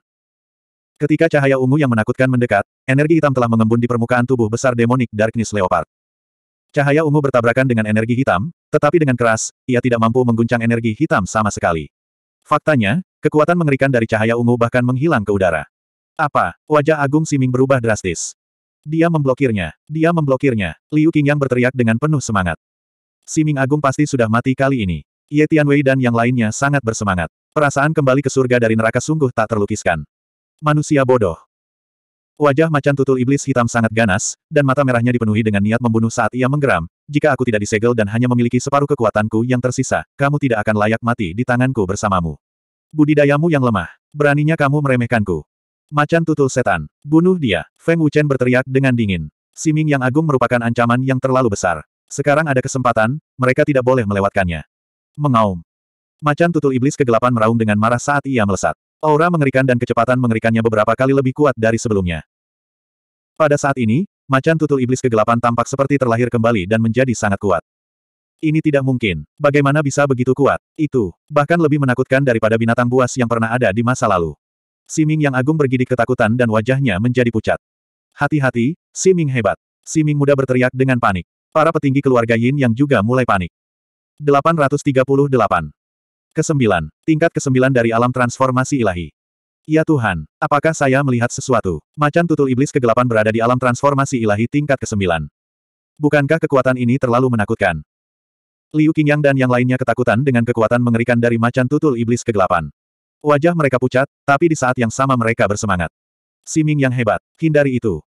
Ketika cahaya ungu yang menakutkan mendekat, energi hitam telah mengembun di permukaan tubuh besar demonik Darkness Leopard. Cahaya ungu bertabrakan dengan energi hitam, tetapi dengan keras, ia tidak mampu mengguncang energi hitam sama sekali. Faktanya, kekuatan mengerikan dari cahaya ungu bahkan menghilang ke udara. Apa? Wajah Agung Siming berubah drastis. Dia memblokirnya. Dia memblokirnya. Liu Qingyang berteriak dengan penuh semangat. Siming Agung pasti sudah mati kali ini. Ye Tianwei dan yang lainnya sangat bersemangat. Perasaan kembali ke surga dari neraka sungguh tak terlukiskan. Manusia bodoh. Wajah macan tutul iblis hitam sangat ganas, dan mata merahnya dipenuhi dengan niat membunuh saat ia menggeram, jika aku tidak disegel dan hanya memiliki separuh kekuatanku yang tersisa, kamu tidak akan layak mati di tanganku bersamamu. Budidayamu yang lemah, beraninya kamu meremehkanku. Macan tutul setan, bunuh dia, Feng Wuchen berteriak dengan dingin. Siming yang agung merupakan ancaman yang terlalu besar. Sekarang ada kesempatan, mereka tidak boleh melewatkannya mengaum. Macan tutul iblis kegelapan meraung dengan marah saat ia melesat. Aura mengerikan dan kecepatan mengerikannya beberapa kali lebih kuat dari sebelumnya. Pada saat ini, macan tutul iblis kegelapan tampak seperti terlahir kembali dan menjadi sangat kuat. Ini tidak mungkin. Bagaimana bisa begitu kuat? Itu, bahkan lebih menakutkan daripada binatang buas yang pernah ada di masa lalu. Siming yang agung bergidik ketakutan dan wajahnya menjadi pucat. Hati-hati, Siming hebat. Siming muda berteriak dengan panik. Para petinggi keluarga Yin yang juga mulai panik. 838. Kesembilan. Tingkat kesembilan dari alam transformasi ilahi. Ya Tuhan, apakah saya melihat sesuatu? Macan tutul iblis kegelapan berada di alam transformasi ilahi tingkat kesembilan. Bukankah kekuatan ini terlalu menakutkan? Liu Qingyang dan yang lainnya ketakutan dengan kekuatan mengerikan dari macan tutul iblis kegelapan. Wajah mereka pucat, tapi di saat yang sama mereka bersemangat. Siming yang hebat, hindari itu.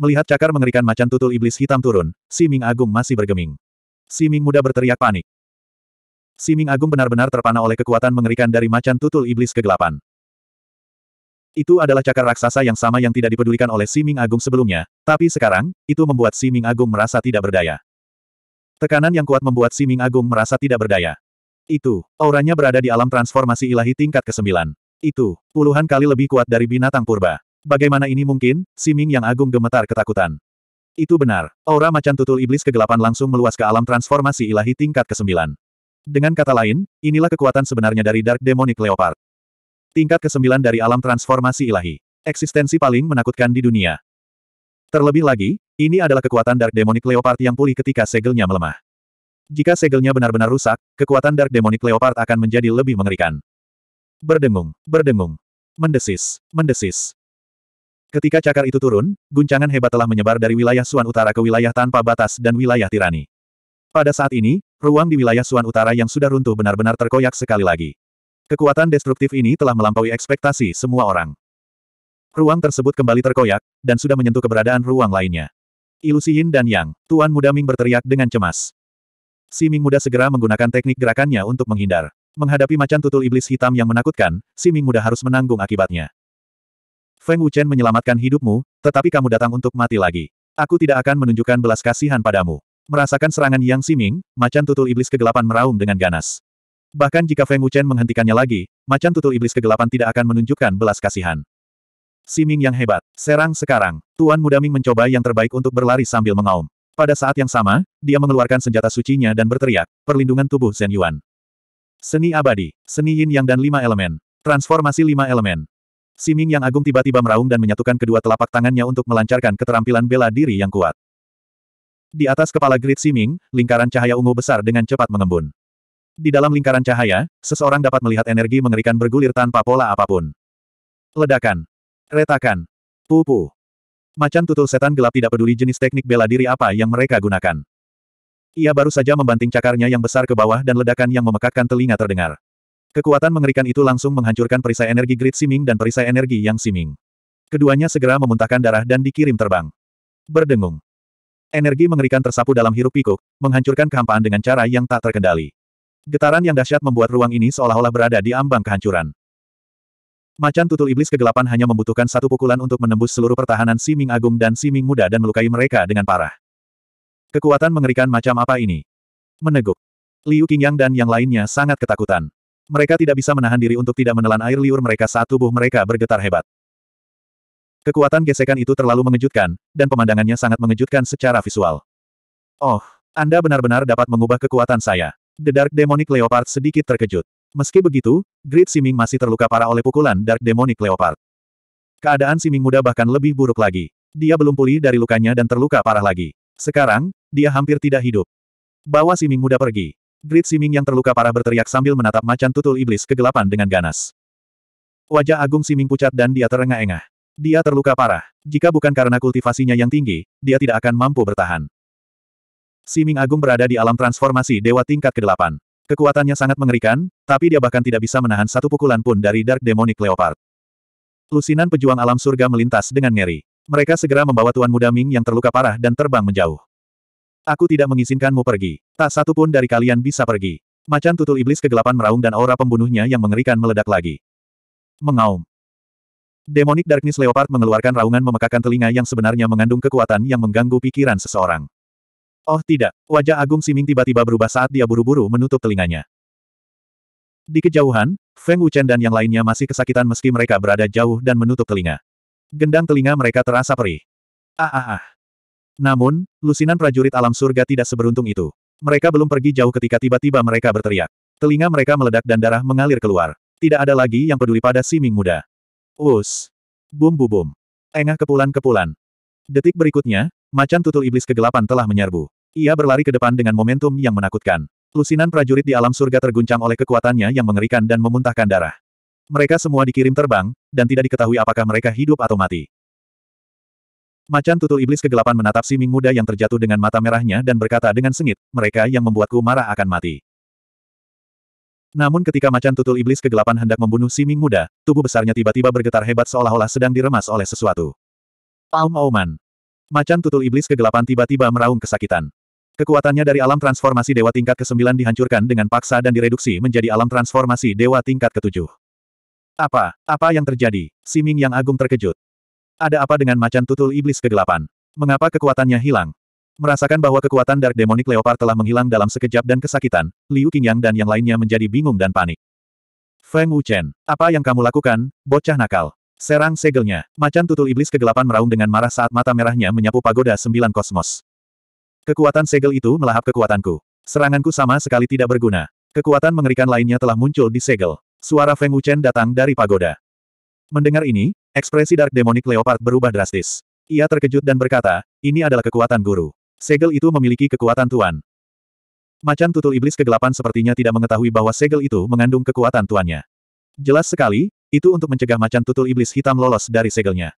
Melihat cakar mengerikan macan tutul iblis hitam turun, Siming Agung masih bergeming. Siming muda berteriak panik. Si Ming Agung benar-benar terpana oleh kekuatan mengerikan dari macan tutul iblis kegelapan. Itu adalah cakar raksasa yang sama yang tidak dipedulikan oleh Si Ming Agung sebelumnya, tapi sekarang, itu membuat Si Ming Agung merasa tidak berdaya. Tekanan yang kuat membuat Si Ming Agung merasa tidak berdaya. Itu, auranya berada di alam transformasi ilahi tingkat ke-9. Itu, puluhan kali lebih kuat dari binatang purba. Bagaimana ini mungkin? Si Ming yang agung gemetar ketakutan. Itu benar, aura macan tutul iblis kegelapan langsung meluas ke alam transformasi ilahi tingkat ke-9. Dengan kata lain, inilah kekuatan sebenarnya dari Dark Demonic Leopard. Tingkat ke-9 dari alam transformasi ilahi. Eksistensi paling menakutkan di dunia. Terlebih lagi, ini adalah kekuatan Dark Demonic Leopard yang pulih ketika segelnya melemah. Jika segelnya benar-benar rusak, kekuatan Dark Demonic Leopard akan menjadi lebih mengerikan. Berdengung, berdengung. Mendesis, mendesis. Ketika cakar itu turun, guncangan hebat telah menyebar dari wilayah Suan Utara ke wilayah tanpa batas dan wilayah tirani. Pada saat ini, ruang di wilayah Suan Utara yang sudah runtuh benar-benar terkoyak sekali lagi. Kekuatan destruktif ini telah melampaui ekspektasi semua orang. Ruang tersebut kembali terkoyak, dan sudah menyentuh keberadaan ruang lainnya. Ilusi Yin dan Yang, Tuan Muda Ming berteriak dengan cemas. Si Ming Muda segera menggunakan teknik gerakannya untuk menghindar. Menghadapi macan tutul iblis hitam yang menakutkan, si Ming Muda harus menanggung akibatnya. Feng Wuchen menyelamatkan hidupmu, tetapi kamu datang untuk mati lagi. Aku tidak akan menunjukkan belas kasihan padamu. Merasakan serangan Yang Siming, macan tutul iblis kegelapan meraung dengan ganas. Bahkan jika Feng Wuchen menghentikannya lagi, macan tutul iblis kegelapan tidak akan menunjukkan belas kasihan. Siming yang hebat, serang sekarang. Tuan Muda Ming mencoba yang terbaik untuk berlari sambil mengaum. Pada saat yang sama, dia mengeluarkan senjata sucinya dan berteriak, perlindungan tubuh Zen Yuan. Seni abadi, seni yin yang dan lima elemen. Transformasi lima elemen. Siming yang agung tiba-tiba meraung dan menyatukan kedua telapak tangannya untuk melancarkan keterampilan bela diri yang kuat. Di atas kepala Grid Siming, lingkaran cahaya ungu besar dengan cepat mengembun. Di dalam lingkaran cahaya, seseorang dapat melihat energi mengerikan bergulir tanpa pola apapun. Ledakan. Retakan. Pupu. Macan tutul setan gelap tidak peduli jenis teknik bela diri apa yang mereka gunakan. Ia baru saja membanting cakarnya yang besar ke bawah dan ledakan yang memekakkan telinga terdengar. Kekuatan mengerikan itu langsung menghancurkan perisai energi grid Siming dan perisai energi yang Siming. Keduanya segera memuntahkan darah dan dikirim terbang. Berdengung. Energi mengerikan tersapu dalam hiruk pikuk, menghancurkan kehampaan dengan cara yang tak terkendali. Getaran yang dahsyat membuat ruang ini seolah-olah berada di ambang kehancuran. Macan tutul iblis kegelapan hanya membutuhkan satu pukulan untuk menembus seluruh pertahanan Si Ming Agung dan Si Ming Muda dan melukai mereka dengan parah. Kekuatan mengerikan macam apa ini? Meneguk. Liu Qingyang dan yang lainnya sangat ketakutan. Mereka tidak bisa menahan diri untuk tidak menelan air liur mereka saat tubuh mereka bergetar hebat. Kekuatan gesekan itu terlalu mengejutkan, dan pemandangannya sangat mengejutkan secara visual. Oh, Anda benar-benar dapat mengubah kekuatan saya. The Dark Demonic Leopard sedikit terkejut. Meski begitu, Great Siming masih terluka parah oleh pukulan Dark Demonic Leopard. Keadaan Siming muda bahkan lebih buruk lagi. Dia belum pulih dari lukanya dan terluka parah lagi. Sekarang, dia hampir tidak hidup. Bawa Siming muda pergi. Great Siming yang terluka parah berteriak sambil menatap macan tutul iblis kegelapan dengan ganas. Wajah Agung Siming pucat dan dia terengah-engah. Dia terluka parah. Jika bukan karena kultivasinya yang tinggi, dia tidak akan mampu bertahan. Siming Agung berada di alam transformasi Dewa tingkat ke-8. Kekuatannya sangat mengerikan, tapi dia bahkan tidak bisa menahan satu pukulan pun dari Dark Demonic Leopard. Lusinan pejuang alam surga melintas dengan ngeri. Mereka segera membawa Tuan Muda Ming yang terluka parah dan terbang menjauh. Aku tidak mengizinkanmu pergi. Tak satu pun dari kalian bisa pergi. Macan tutul iblis kegelapan meraung dan aura pembunuhnya yang mengerikan meledak lagi. Mengaum. Demonic Darkness Leopard mengeluarkan raungan memekakan telinga yang sebenarnya mengandung kekuatan yang mengganggu pikiran seseorang. Oh tidak, wajah Agung Siming tiba-tiba berubah saat dia buru-buru menutup telinganya. Di kejauhan, Feng Wuchen dan yang lainnya masih kesakitan meski mereka berada jauh dan menutup telinga. Gendang telinga mereka terasa perih. Ah ah ah. Namun, lusinan prajurit alam surga tidak seberuntung itu. Mereka belum pergi jauh ketika tiba-tiba mereka berteriak. Telinga mereka meledak dan darah mengalir keluar. Tidak ada lagi yang peduli pada Siming muda. Us. Bum bum bum. Engah kepulan-kepulan. Detik berikutnya, macan tutul iblis kegelapan telah menyerbu. Ia berlari ke depan dengan momentum yang menakutkan. Lusinan prajurit di alam surga terguncang oleh kekuatannya yang mengerikan dan memuntahkan darah. Mereka semua dikirim terbang, dan tidak diketahui apakah mereka hidup atau mati. Macan tutul iblis kegelapan menatap si Ming muda yang terjatuh dengan mata merahnya dan berkata dengan sengit, mereka yang membuatku marah akan mati. Namun ketika macan tutul iblis kegelapan hendak membunuh si Ming muda, tubuh besarnya tiba-tiba bergetar hebat seolah-olah sedang diremas oleh sesuatu. Aum-auman. Macan tutul iblis kegelapan tiba-tiba meraung kesakitan. Kekuatannya dari alam transformasi dewa tingkat ke-9 dihancurkan dengan paksa dan direduksi menjadi alam transformasi dewa tingkat ke-7. Apa? Apa yang terjadi? Si Ming yang agung terkejut. Ada apa dengan macan tutul iblis kegelapan? Mengapa kekuatannya hilang? Merasakan bahwa kekuatan Dark Demonic Leopard telah menghilang dalam sekejap dan kesakitan, Liu Qingyang dan yang lainnya menjadi bingung dan panik. Feng Wuchen, apa yang kamu lakukan, bocah nakal? Serang segelnya. Macan tutul iblis kegelapan meraung dengan marah saat mata merahnya menyapu pagoda sembilan kosmos. Kekuatan segel itu melahap kekuatanku. Seranganku sama sekali tidak berguna. Kekuatan mengerikan lainnya telah muncul di segel. Suara Feng Wuchen datang dari pagoda. Mendengar ini, ekspresi Dark Demonic Leopard berubah drastis. Ia terkejut dan berkata, ini adalah kekuatan guru. Segel itu memiliki kekuatan tuan. Macan tutul iblis kegelapan sepertinya tidak mengetahui bahwa segel itu mengandung kekuatan tuannya. Jelas sekali, itu untuk mencegah macan tutul iblis hitam lolos dari segelnya.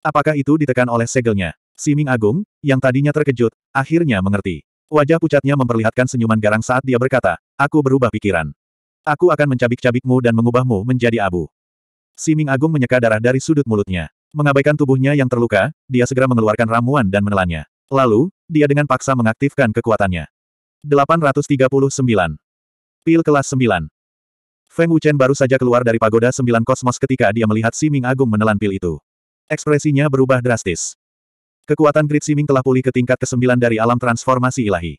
Apakah itu ditekan oleh segelnya? Siming Agung, yang tadinya terkejut, akhirnya mengerti. Wajah pucatnya memperlihatkan senyuman garang saat dia berkata, aku berubah pikiran. Aku akan mencabik-cabikmu dan mengubahmu menjadi abu. Siming Agung menyeka darah dari sudut mulutnya. Mengabaikan tubuhnya yang terluka, dia segera mengeluarkan ramuan dan menelannya. Lalu, dia dengan paksa mengaktifkan kekuatannya. 839. Pil kelas 9. Feng Wuchen baru saja keluar dari pagoda sembilan kosmos ketika dia melihat Si Ming Agung menelan pil itu. Ekspresinya berubah drastis. Kekuatan Si Ming telah pulih ke tingkat ke-9 dari alam transformasi ilahi.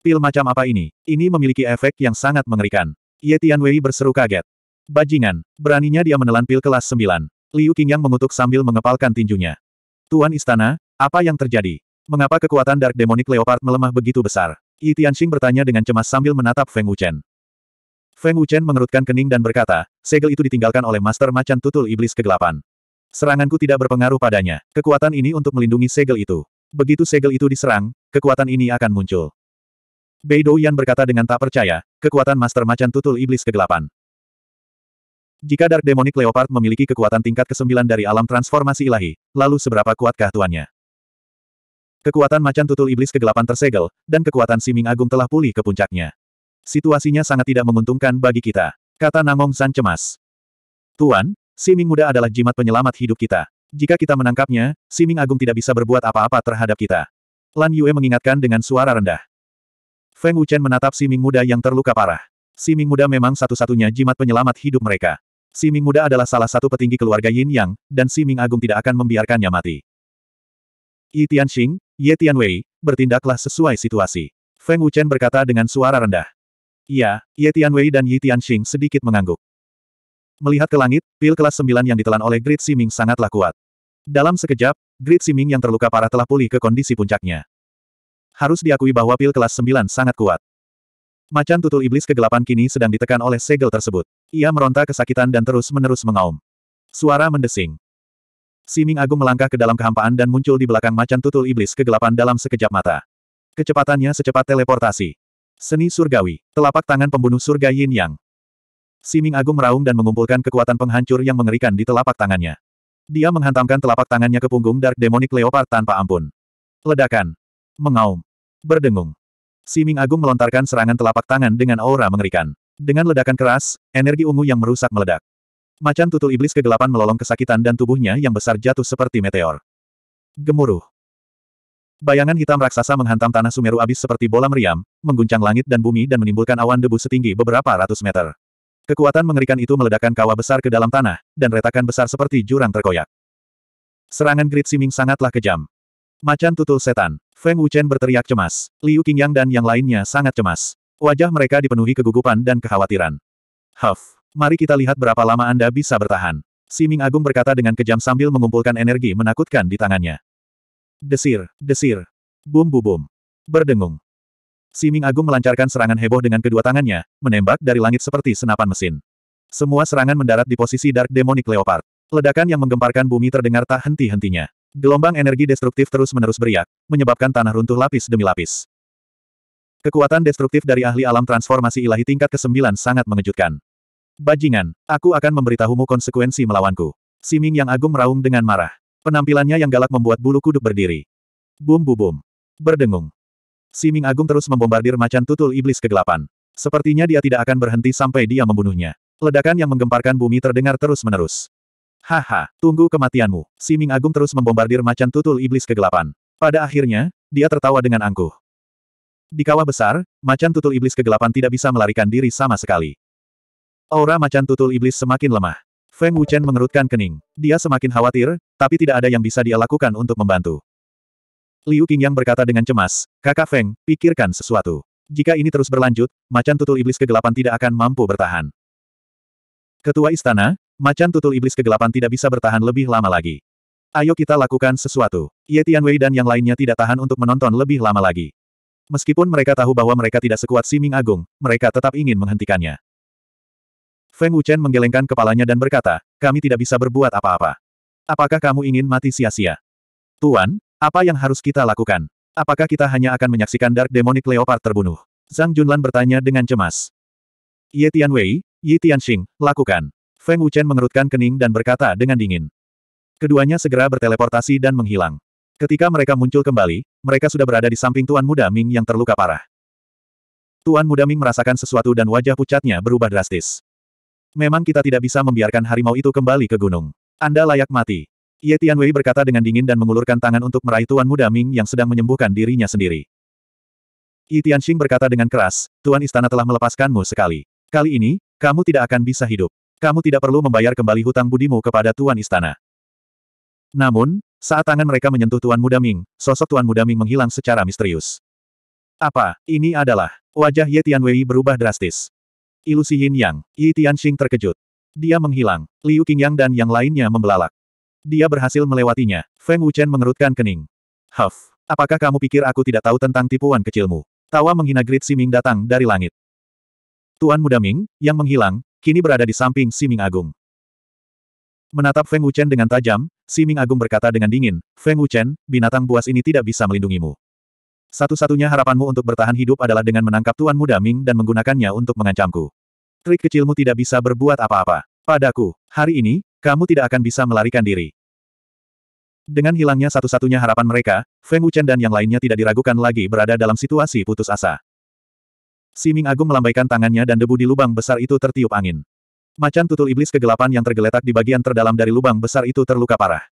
Pil macam apa ini? Ini memiliki efek yang sangat mengerikan. Ye Tianwei berseru kaget. Bajingan, beraninya dia menelan pil kelas 9. Liu Qingyang mengutuk sambil mengepalkan tinjunya. Tuan Istana, apa yang terjadi? Mengapa kekuatan Dark Demonic Leopard melemah begitu besar? Yi Tianxing bertanya dengan cemas sambil menatap Feng Wuchen. Feng Wuchen mengerutkan kening dan berkata, segel itu ditinggalkan oleh Master Macan Tutul Iblis Kegelapan. Seranganku tidak berpengaruh padanya. Kekuatan ini untuk melindungi segel itu. Begitu segel itu diserang, kekuatan ini akan muncul. Bei Douyan berkata dengan tak percaya, kekuatan Master Macan Tutul Iblis Kegelapan. Jika Dark Demonic Leopard memiliki kekuatan tingkat ke-9 dari alam transformasi ilahi, lalu seberapa kuatkah tuannya? Kekuatan macan tutul iblis kegelapan tersegel, dan kekuatan siming agung telah pulih ke puncaknya. Situasinya sangat tidak menguntungkan bagi kita, kata Namong San cemas. Tuan, siming muda adalah jimat penyelamat hidup kita. Jika kita menangkapnya, siming agung tidak bisa berbuat apa-apa terhadap kita. Lan Yue mengingatkan dengan suara rendah. Feng Wuchen menatap siming muda yang terluka parah. Siming muda memang satu-satunya jimat penyelamat hidup mereka. Siming muda adalah salah satu petinggi keluarga Yin Yang, dan Siming Agung tidak akan membiarkannya mati. Yi Tianxing, Ye Tianwei, bertindaklah sesuai situasi. Feng Wuchen berkata dengan suara rendah. Iya, Ye Tianwei dan Yi Tianxing sedikit mengangguk. Melihat ke langit, pil kelas 9 yang ditelan oleh Great Siming sangatlah kuat. Dalam sekejap, Great Siming yang terluka parah telah pulih ke kondisi puncaknya. Harus diakui bahwa pil kelas 9 sangat kuat. Macan tutul iblis kegelapan kini sedang ditekan oleh segel tersebut. Ia meronta kesakitan dan terus-menerus mengaum. Suara mendesing. Si Ming Agung melangkah ke dalam kehampaan dan muncul di belakang macan tutul iblis kegelapan dalam sekejap mata. Kecepatannya secepat teleportasi. Seni surgawi, telapak tangan pembunuh surga Yin Yang. Si Ming Agung meraung dan mengumpulkan kekuatan penghancur yang mengerikan di telapak tangannya. Dia menghantamkan telapak tangannya ke punggung Dark Demonic Leopard tanpa ampun. Ledakan. Mengaum. Berdengung. Si Ming Agung melontarkan serangan telapak tangan dengan aura mengerikan. Dengan ledakan keras, energi ungu yang merusak meledak. Macan tutul iblis kegelapan melolong kesakitan dan tubuhnya yang besar jatuh seperti meteor. Gemuruh. Bayangan hitam raksasa menghantam tanah Sumeru abis seperti bola meriam, mengguncang langit dan bumi dan menimbulkan awan debu setinggi beberapa ratus meter. Kekuatan mengerikan itu meledakkan kawah besar ke dalam tanah, dan retakan besar seperti jurang terkoyak. Serangan Grid Siming sangatlah kejam. Macan tutul setan. Feng Wuchen berteriak cemas. Liu Qingyang dan yang lainnya sangat cemas. Wajah mereka dipenuhi kegugupan dan kekhawatiran. Huff. Mari kita lihat berapa lama Anda bisa bertahan. Si Ming Agung berkata dengan kejam sambil mengumpulkan energi menakutkan di tangannya. Desir, desir. Bum bum bum. Berdengung. Si Ming Agung melancarkan serangan heboh dengan kedua tangannya, menembak dari langit seperti senapan mesin. Semua serangan mendarat di posisi Dark Demonic Leopard. Ledakan yang menggemparkan bumi terdengar tak henti-hentinya. Gelombang energi destruktif terus-menerus beriak, menyebabkan tanah runtuh lapis demi lapis. Kekuatan destruktif dari ahli alam transformasi ilahi tingkat ke-9 sangat mengejutkan. Bajingan, aku akan memberitahumu konsekuensi melawanku. Siming yang agung meraung dengan marah. Penampilannya yang galak membuat bulu kuduk berdiri. Bum bu bum. Berdengung. Siming agung terus membombardir macan tutul iblis kegelapan. Sepertinya dia tidak akan berhenti sampai dia membunuhnya. Ledakan yang menggemparkan bumi terdengar terus-menerus. Haha, tunggu kematianmu. Siming agung terus membombardir macan tutul iblis kegelapan. Pada akhirnya, dia tertawa dengan angkuh. Di kawah besar, macan tutul iblis kegelapan tidak bisa melarikan diri sama sekali. Aura macan tutul iblis semakin lemah. Feng Wuchen mengerutkan kening. Dia semakin khawatir, tapi tidak ada yang bisa dia lakukan untuk membantu. Liu Qingyang berkata dengan cemas, Kakak Feng, pikirkan sesuatu. Jika ini terus berlanjut, macan tutul iblis kegelapan tidak akan mampu bertahan. Ketua istana, macan tutul iblis kegelapan tidak bisa bertahan lebih lama lagi. Ayo kita lakukan sesuatu. Ye Tianwei dan yang lainnya tidak tahan untuk menonton lebih lama lagi. Meskipun mereka tahu bahwa mereka tidak sekuat Si Ming Agung, mereka tetap ingin menghentikannya. Feng Wuchen menggelengkan kepalanya dan berkata, kami tidak bisa berbuat apa-apa. Apakah kamu ingin mati sia-sia? Tuan, apa yang harus kita lakukan? Apakah kita hanya akan menyaksikan Dark Demonic Leopard terbunuh? Zhang Junlan bertanya dengan cemas. Ye Tianwei, Ye Tianxing, lakukan. Feng Wuchen mengerutkan kening dan berkata dengan dingin. Keduanya segera berteleportasi dan menghilang. Ketika mereka muncul kembali, mereka sudah berada di samping Tuan Muda Ming yang terluka parah. Tuan Muda Ming merasakan sesuatu dan wajah pucatnya berubah drastis. Memang kita tidak bisa membiarkan harimau itu kembali ke gunung. Anda layak mati. Ye Tianwei berkata dengan dingin dan mengulurkan tangan untuk meraih Tuan Muda Ming yang sedang menyembuhkan dirinya sendiri. Yi Tianxing berkata dengan keras, Tuan Istana telah melepaskanmu sekali. Kali ini, kamu tidak akan bisa hidup. Kamu tidak perlu membayar kembali hutang budimu kepada Tuan Istana. Namun, saat tangan mereka menyentuh Tuan Muda Ming, sosok Tuan Muda Ming menghilang secara misterius. Apa, ini adalah, wajah Ye Tianwei berubah drastis. Ilusi Yin Yang, Yi Tianxing terkejut. Dia menghilang, Liu Qingyang dan yang lainnya membelalak. Dia berhasil melewatinya, Feng Wuchen mengerutkan kening. Huff, apakah kamu pikir aku tidak tahu tentang tipuan kecilmu? Tawa menghina Grid Siming datang dari langit. Tuan Muda Ming, yang menghilang, kini berada di samping Siming Agung. Menatap Feng Wuchen dengan tajam, Siming Agung berkata dengan dingin, Feng Wuchen, binatang buas ini tidak bisa melindungimu. Satu-satunya harapanmu untuk bertahan hidup adalah dengan menangkap Tuan Muda Ming dan menggunakannya untuk mengancamku. Trik kecilmu tidak bisa berbuat apa-apa. Padaku, hari ini, kamu tidak akan bisa melarikan diri. Dengan hilangnya satu-satunya harapan mereka, Feng Wuchen dan yang lainnya tidak diragukan lagi berada dalam situasi putus asa. Si Ming Agung melambaikan tangannya dan debu di lubang besar itu tertiup angin. Macan tutul iblis kegelapan yang tergeletak di bagian terdalam dari lubang besar itu terluka parah.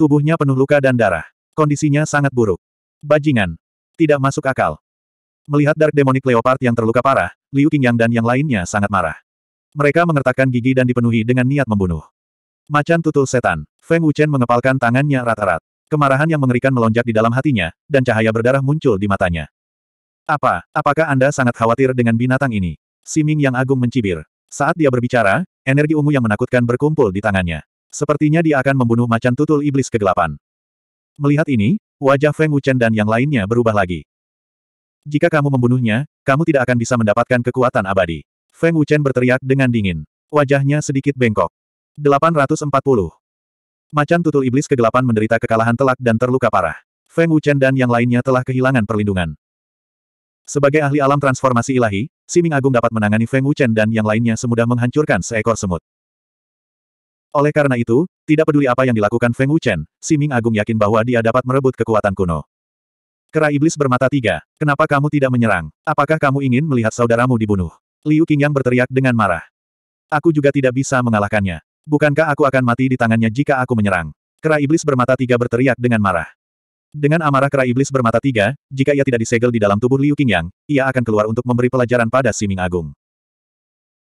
Tubuhnya penuh luka dan darah. Kondisinya sangat buruk. Bajingan, tidak masuk akal. Melihat Dark Demonic Leopard yang terluka parah, Liu Qingyang dan yang lainnya sangat marah. Mereka mengertakkan gigi dan dipenuhi dengan niat membunuh. Macan tutul setan. Feng Wuchen mengepalkan tangannya rata rata Kemarahan yang mengerikan melonjak di dalam hatinya, dan cahaya berdarah muncul di matanya. Apa, apakah Anda sangat khawatir dengan binatang ini? Siming yang agung mencibir. Saat dia berbicara, energi ungu yang menakutkan berkumpul di tangannya. Sepertinya dia akan membunuh macan tutul iblis kegelapan. Melihat ini, Wajah Feng Wuchen dan yang lainnya berubah lagi. Jika kamu membunuhnya, kamu tidak akan bisa mendapatkan kekuatan abadi. Feng Wuchen berteriak dengan dingin. Wajahnya sedikit bengkok. 840. Macan tutul iblis kegelapan menderita kekalahan telak dan terluka parah. Feng Wuchen dan yang lainnya telah kehilangan perlindungan. Sebagai ahli alam transformasi ilahi, Siming Agung dapat menangani Feng Wuchen dan yang lainnya semudah menghancurkan seekor semut. Oleh karena itu, tidak peduli apa yang dilakukan Feng Wuchen, Si Ming Agung yakin bahwa dia dapat merebut kekuatan kuno. Kera iblis bermata tiga, kenapa kamu tidak menyerang? Apakah kamu ingin melihat saudaramu dibunuh? Liu Qingyang berteriak dengan marah. Aku juga tidak bisa mengalahkannya. Bukankah aku akan mati di tangannya jika aku menyerang? Kera iblis bermata tiga berteriak dengan marah. Dengan amarah kera iblis bermata tiga, jika ia tidak disegel di dalam tubuh Liu Qingyang, ia akan keluar untuk memberi pelajaran pada Si Ming Agung.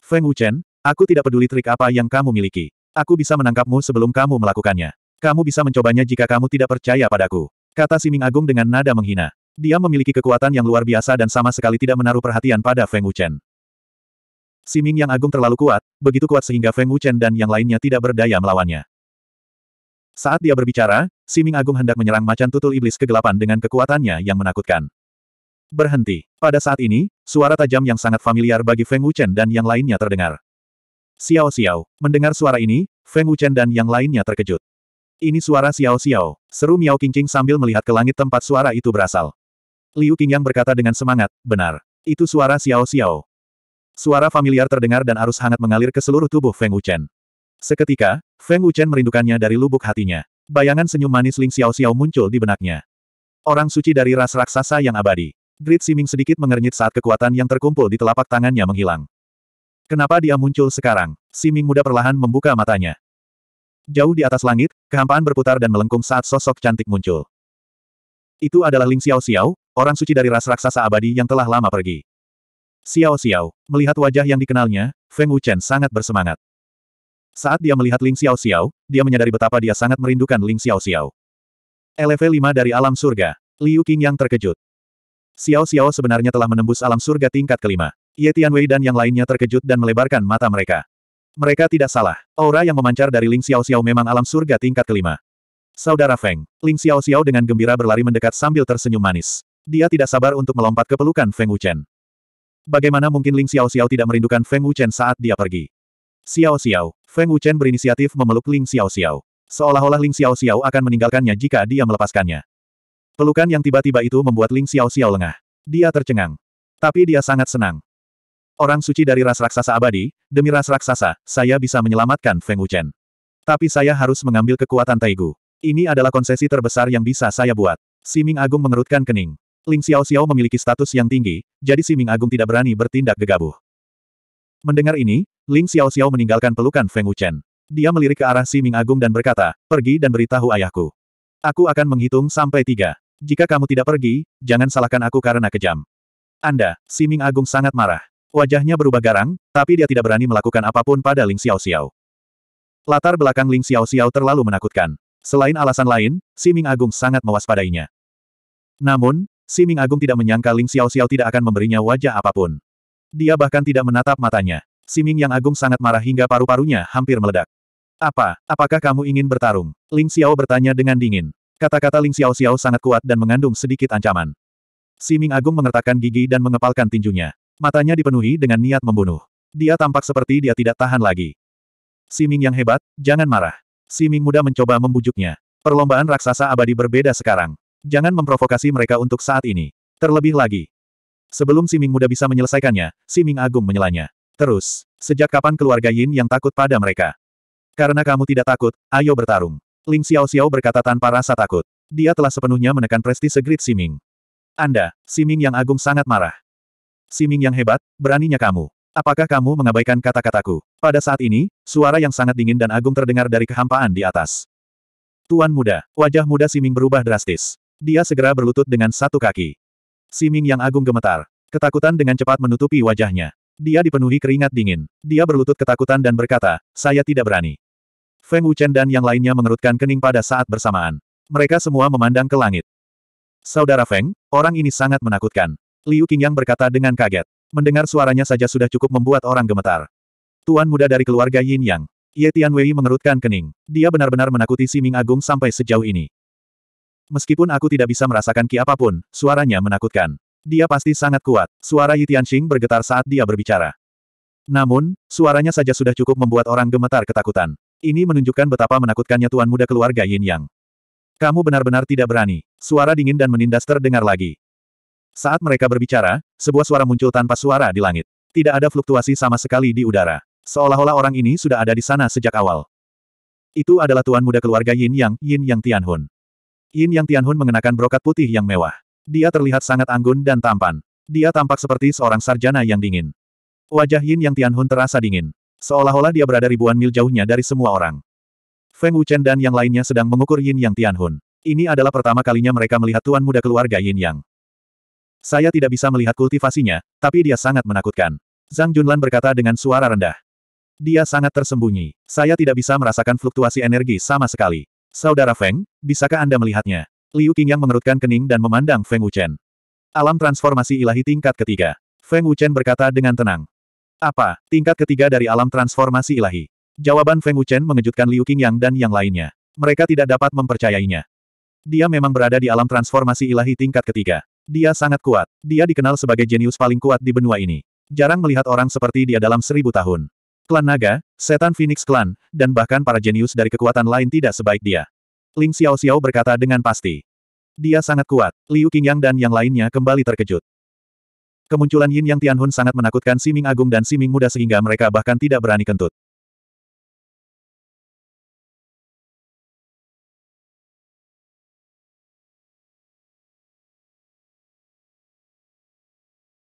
Feng Wuchen, aku tidak peduli trik apa yang kamu miliki. Aku bisa menangkapmu sebelum kamu melakukannya. Kamu bisa mencobanya jika kamu tidak percaya padaku. Kata Siming Agung dengan nada menghina. Dia memiliki kekuatan yang luar biasa dan sama sekali tidak menaruh perhatian pada Feng Wuchen. Siming yang agung terlalu kuat, begitu kuat sehingga Feng Wuchen dan yang lainnya tidak berdaya melawannya. Saat dia berbicara, Siming Agung hendak menyerang macan tutul iblis kegelapan dengan kekuatannya yang menakutkan. Berhenti. Pada saat ini, suara tajam yang sangat familiar bagi Feng Wuchen dan yang lainnya terdengar. Xiao Xiao. Mendengar suara ini, Feng Wuchen dan yang lainnya terkejut. Ini suara Xiao Xiao, seru Miao Qingqing sambil melihat ke langit tempat suara itu berasal. Liu Qingyang berkata dengan semangat, benar. Itu suara Xiao Xiao. Suara familiar terdengar dan arus hangat mengalir ke seluruh tubuh Feng Wuchen. Seketika, Feng Wuchen merindukannya dari lubuk hatinya. Bayangan senyum manis Ling Xiao Xiao muncul di benaknya. Orang suci dari ras raksasa yang abadi. Grid Siming sedikit mengernyit saat kekuatan yang terkumpul di telapak tangannya menghilang. Kenapa dia muncul sekarang? Si Ming muda perlahan membuka matanya. Jauh di atas langit, kehampaan berputar dan melengkung saat sosok cantik muncul. Itu adalah Ling Xiao Xiao, orang suci dari ras raksasa abadi yang telah lama pergi. Xiao Xiao, melihat wajah yang dikenalnya, Feng Wuchen sangat bersemangat. Saat dia melihat Ling Xiao Xiao, dia menyadari betapa dia sangat merindukan Ling Xiao Xiao. LV 5 dari alam surga, Liu Qing yang terkejut. Xiao Xiao sebenarnya telah menembus alam surga tingkat kelima. Ye Tianwei dan yang lainnya terkejut dan melebarkan mata mereka. Mereka tidak salah. Aura yang memancar dari Ling Xiao Xiao memang alam surga tingkat kelima. Saudara Feng, Ling Xiao Xiao dengan gembira berlari mendekat sambil tersenyum manis. Dia tidak sabar untuk melompat ke pelukan Feng Wuchen. Bagaimana mungkin Ling Xiao Xiao tidak merindukan Feng Wuchen saat dia pergi? Xiao Xiao, Feng Wuchen berinisiatif memeluk Ling Xiao Xiao. Seolah-olah Ling Xiao Xiao akan meninggalkannya jika dia melepaskannya. Pelukan yang tiba-tiba itu membuat Ling Xiao Xiao lengah. Dia tercengang. Tapi dia sangat senang orang suci dari ras raksasa abadi, demi ras raksasa, saya bisa menyelamatkan Feng Wuchen. Tapi saya harus mengambil kekuatan Taigu. Ini adalah konsesi terbesar yang bisa saya buat. Siming Agung mengerutkan kening. Ling Xiao Xiao memiliki status yang tinggi, jadi Siming Agung tidak berani bertindak gegabah. Mendengar ini, Ling Xiao Xiao meninggalkan pelukan Feng Wuchen. Dia melirik ke arah Siming Agung dan berkata, pergi dan beritahu ayahku. Aku akan menghitung sampai tiga. Jika kamu tidak pergi, jangan salahkan aku karena kejam. Anda, Siming Agung sangat marah. Wajahnya berubah garang, tapi dia tidak berani melakukan apapun pada Ling Xiao Xiao. Latar belakang Ling Xiao Xiao terlalu menakutkan. Selain alasan lain, Siming Agung sangat mewaspadainya. Namun, Siming Agung tidak menyangka Ling Xiao Xiao tidak akan memberinya wajah apapun. Dia bahkan tidak menatap matanya. Siming yang agung sangat marah hingga paru-parunya hampir meledak. Apa, apakah kamu ingin bertarung? Ling Xiao bertanya dengan dingin. Kata-kata Ling Xiao Xiao sangat kuat dan mengandung sedikit ancaman. Siming Agung mengertakkan gigi dan mengepalkan tinjunya. Matanya dipenuhi dengan niat membunuh. Dia tampak seperti dia tidak tahan lagi. Siming yang hebat, jangan marah. Siming muda mencoba membujuknya. Perlombaan raksasa abadi berbeda sekarang. Jangan memprovokasi mereka untuk saat ini. Terlebih lagi. Sebelum Siming muda bisa menyelesaikannya, Siming Agung menyelanya. Terus, sejak kapan keluarga Yin yang takut pada mereka? Karena kamu tidak takut, ayo bertarung. Ling Xiao Xiao berkata tanpa rasa takut. Dia telah sepenuhnya menekan prestise Great Siming. Anda, Siming yang agung sangat marah. Siming yang hebat, beraninya kamu. Apakah kamu mengabaikan kata-kataku? Pada saat ini, suara yang sangat dingin dan agung terdengar dari kehampaan di atas. Tuan muda, wajah muda Siming berubah drastis. Dia segera berlutut dengan satu kaki. Siming yang agung gemetar. Ketakutan dengan cepat menutupi wajahnya. Dia dipenuhi keringat dingin. Dia berlutut ketakutan dan berkata, saya tidak berani. Feng Wuchen dan yang lainnya mengerutkan kening pada saat bersamaan. Mereka semua memandang ke langit. Saudara Feng, orang ini sangat menakutkan. Liu Qingyang berkata dengan kaget. Mendengar suaranya saja sudah cukup membuat orang gemetar. Tuan muda dari keluarga Yin Yang. Ye Tianwei mengerutkan kening. Dia benar-benar menakuti Si Ming Agung sampai sejauh ini. Meskipun aku tidak bisa merasakan ki apapun, suaranya menakutkan. Dia pasti sangat kuat. Suara Yi Tianxing bergetar saat dia berbicara. Namun, suaranya saja sudah cukup membuat orang gemetar ketakutan. Ini menunjukkan betapa menakutkannya tuan muda keluarga Yin Yang. Kamu benar-benar tidak berani. Suara dingin dan menindas terdengar lagi. Saat mereka berbicara, sebuah suara muncul tanpa suara di langit. Tidak ada fluktuasi sama sekali di udara. Seolah-olah orang ini sudah ada di sana sejak awal. Itu adalah tuan muda keluarga Yin Yang, Yin Yang Tianhun. Yin Yang Tianhun mengenakan brokat putih yang mewah. Dia terlihat sangat anggun dan tampan. Dia tampak seperti seorang sarjana yang dingin. Wajah Yin Yang Tianhun terasa dingin. Seolah-olah dia berada ribuan mil jauhnya dari semua orang. Feng Wuchen dan yang lainnya sedang mengukur Yin Yang Tianhun. Ini adalah pertama kalinya mereka melihat tuan muda keluarga Yin Yang. Saya tidak bisa melihat kultivasinya, tapi dia sangat menakutkan. Zhang Junlan berkata dengan suara rendah. Dia sangat tersembunyi. Saya tidak bisa merasakan fluktuasi energi sama sekali. Saudara Feng, bisakah Anda melihatnya? Liu Qingyang mengerutkan kening dan memandang Feng Wuchen. Alam transformasi ilahi tingkat ketiga. Feng Wuchen berkata dengan tenang. Apa, tingkat ketiga dari alam transformasi ilahi? Jawaban Feng Wuchen mengejutkan Liu Qingyang dan yang lainnya. Mereka tidak dapat mempercayainya. Dia memang berada di alam transformasi ilahi tingkat ketiga. Dia sangat kuat. Dia dikenal sebagai jenius paling kuat di benua ini. Jarang melihat orang seperti dia dalam seribu tahun. Klan Naga, Setan Phoenix Klan, dan bahkan para jenius dari kekuatan lain tidak sebaik dia. Ling Xiao Xiao berkata dengan pasti. Dia sangat kuat. Liu Qingyang dan yang lainnya kembali terkejut. Kemunculan Yin Yang Tianhun sangat menakutkan Siming Agung dan Siming Muda sehingga mereka bahkan tidak berani kentut.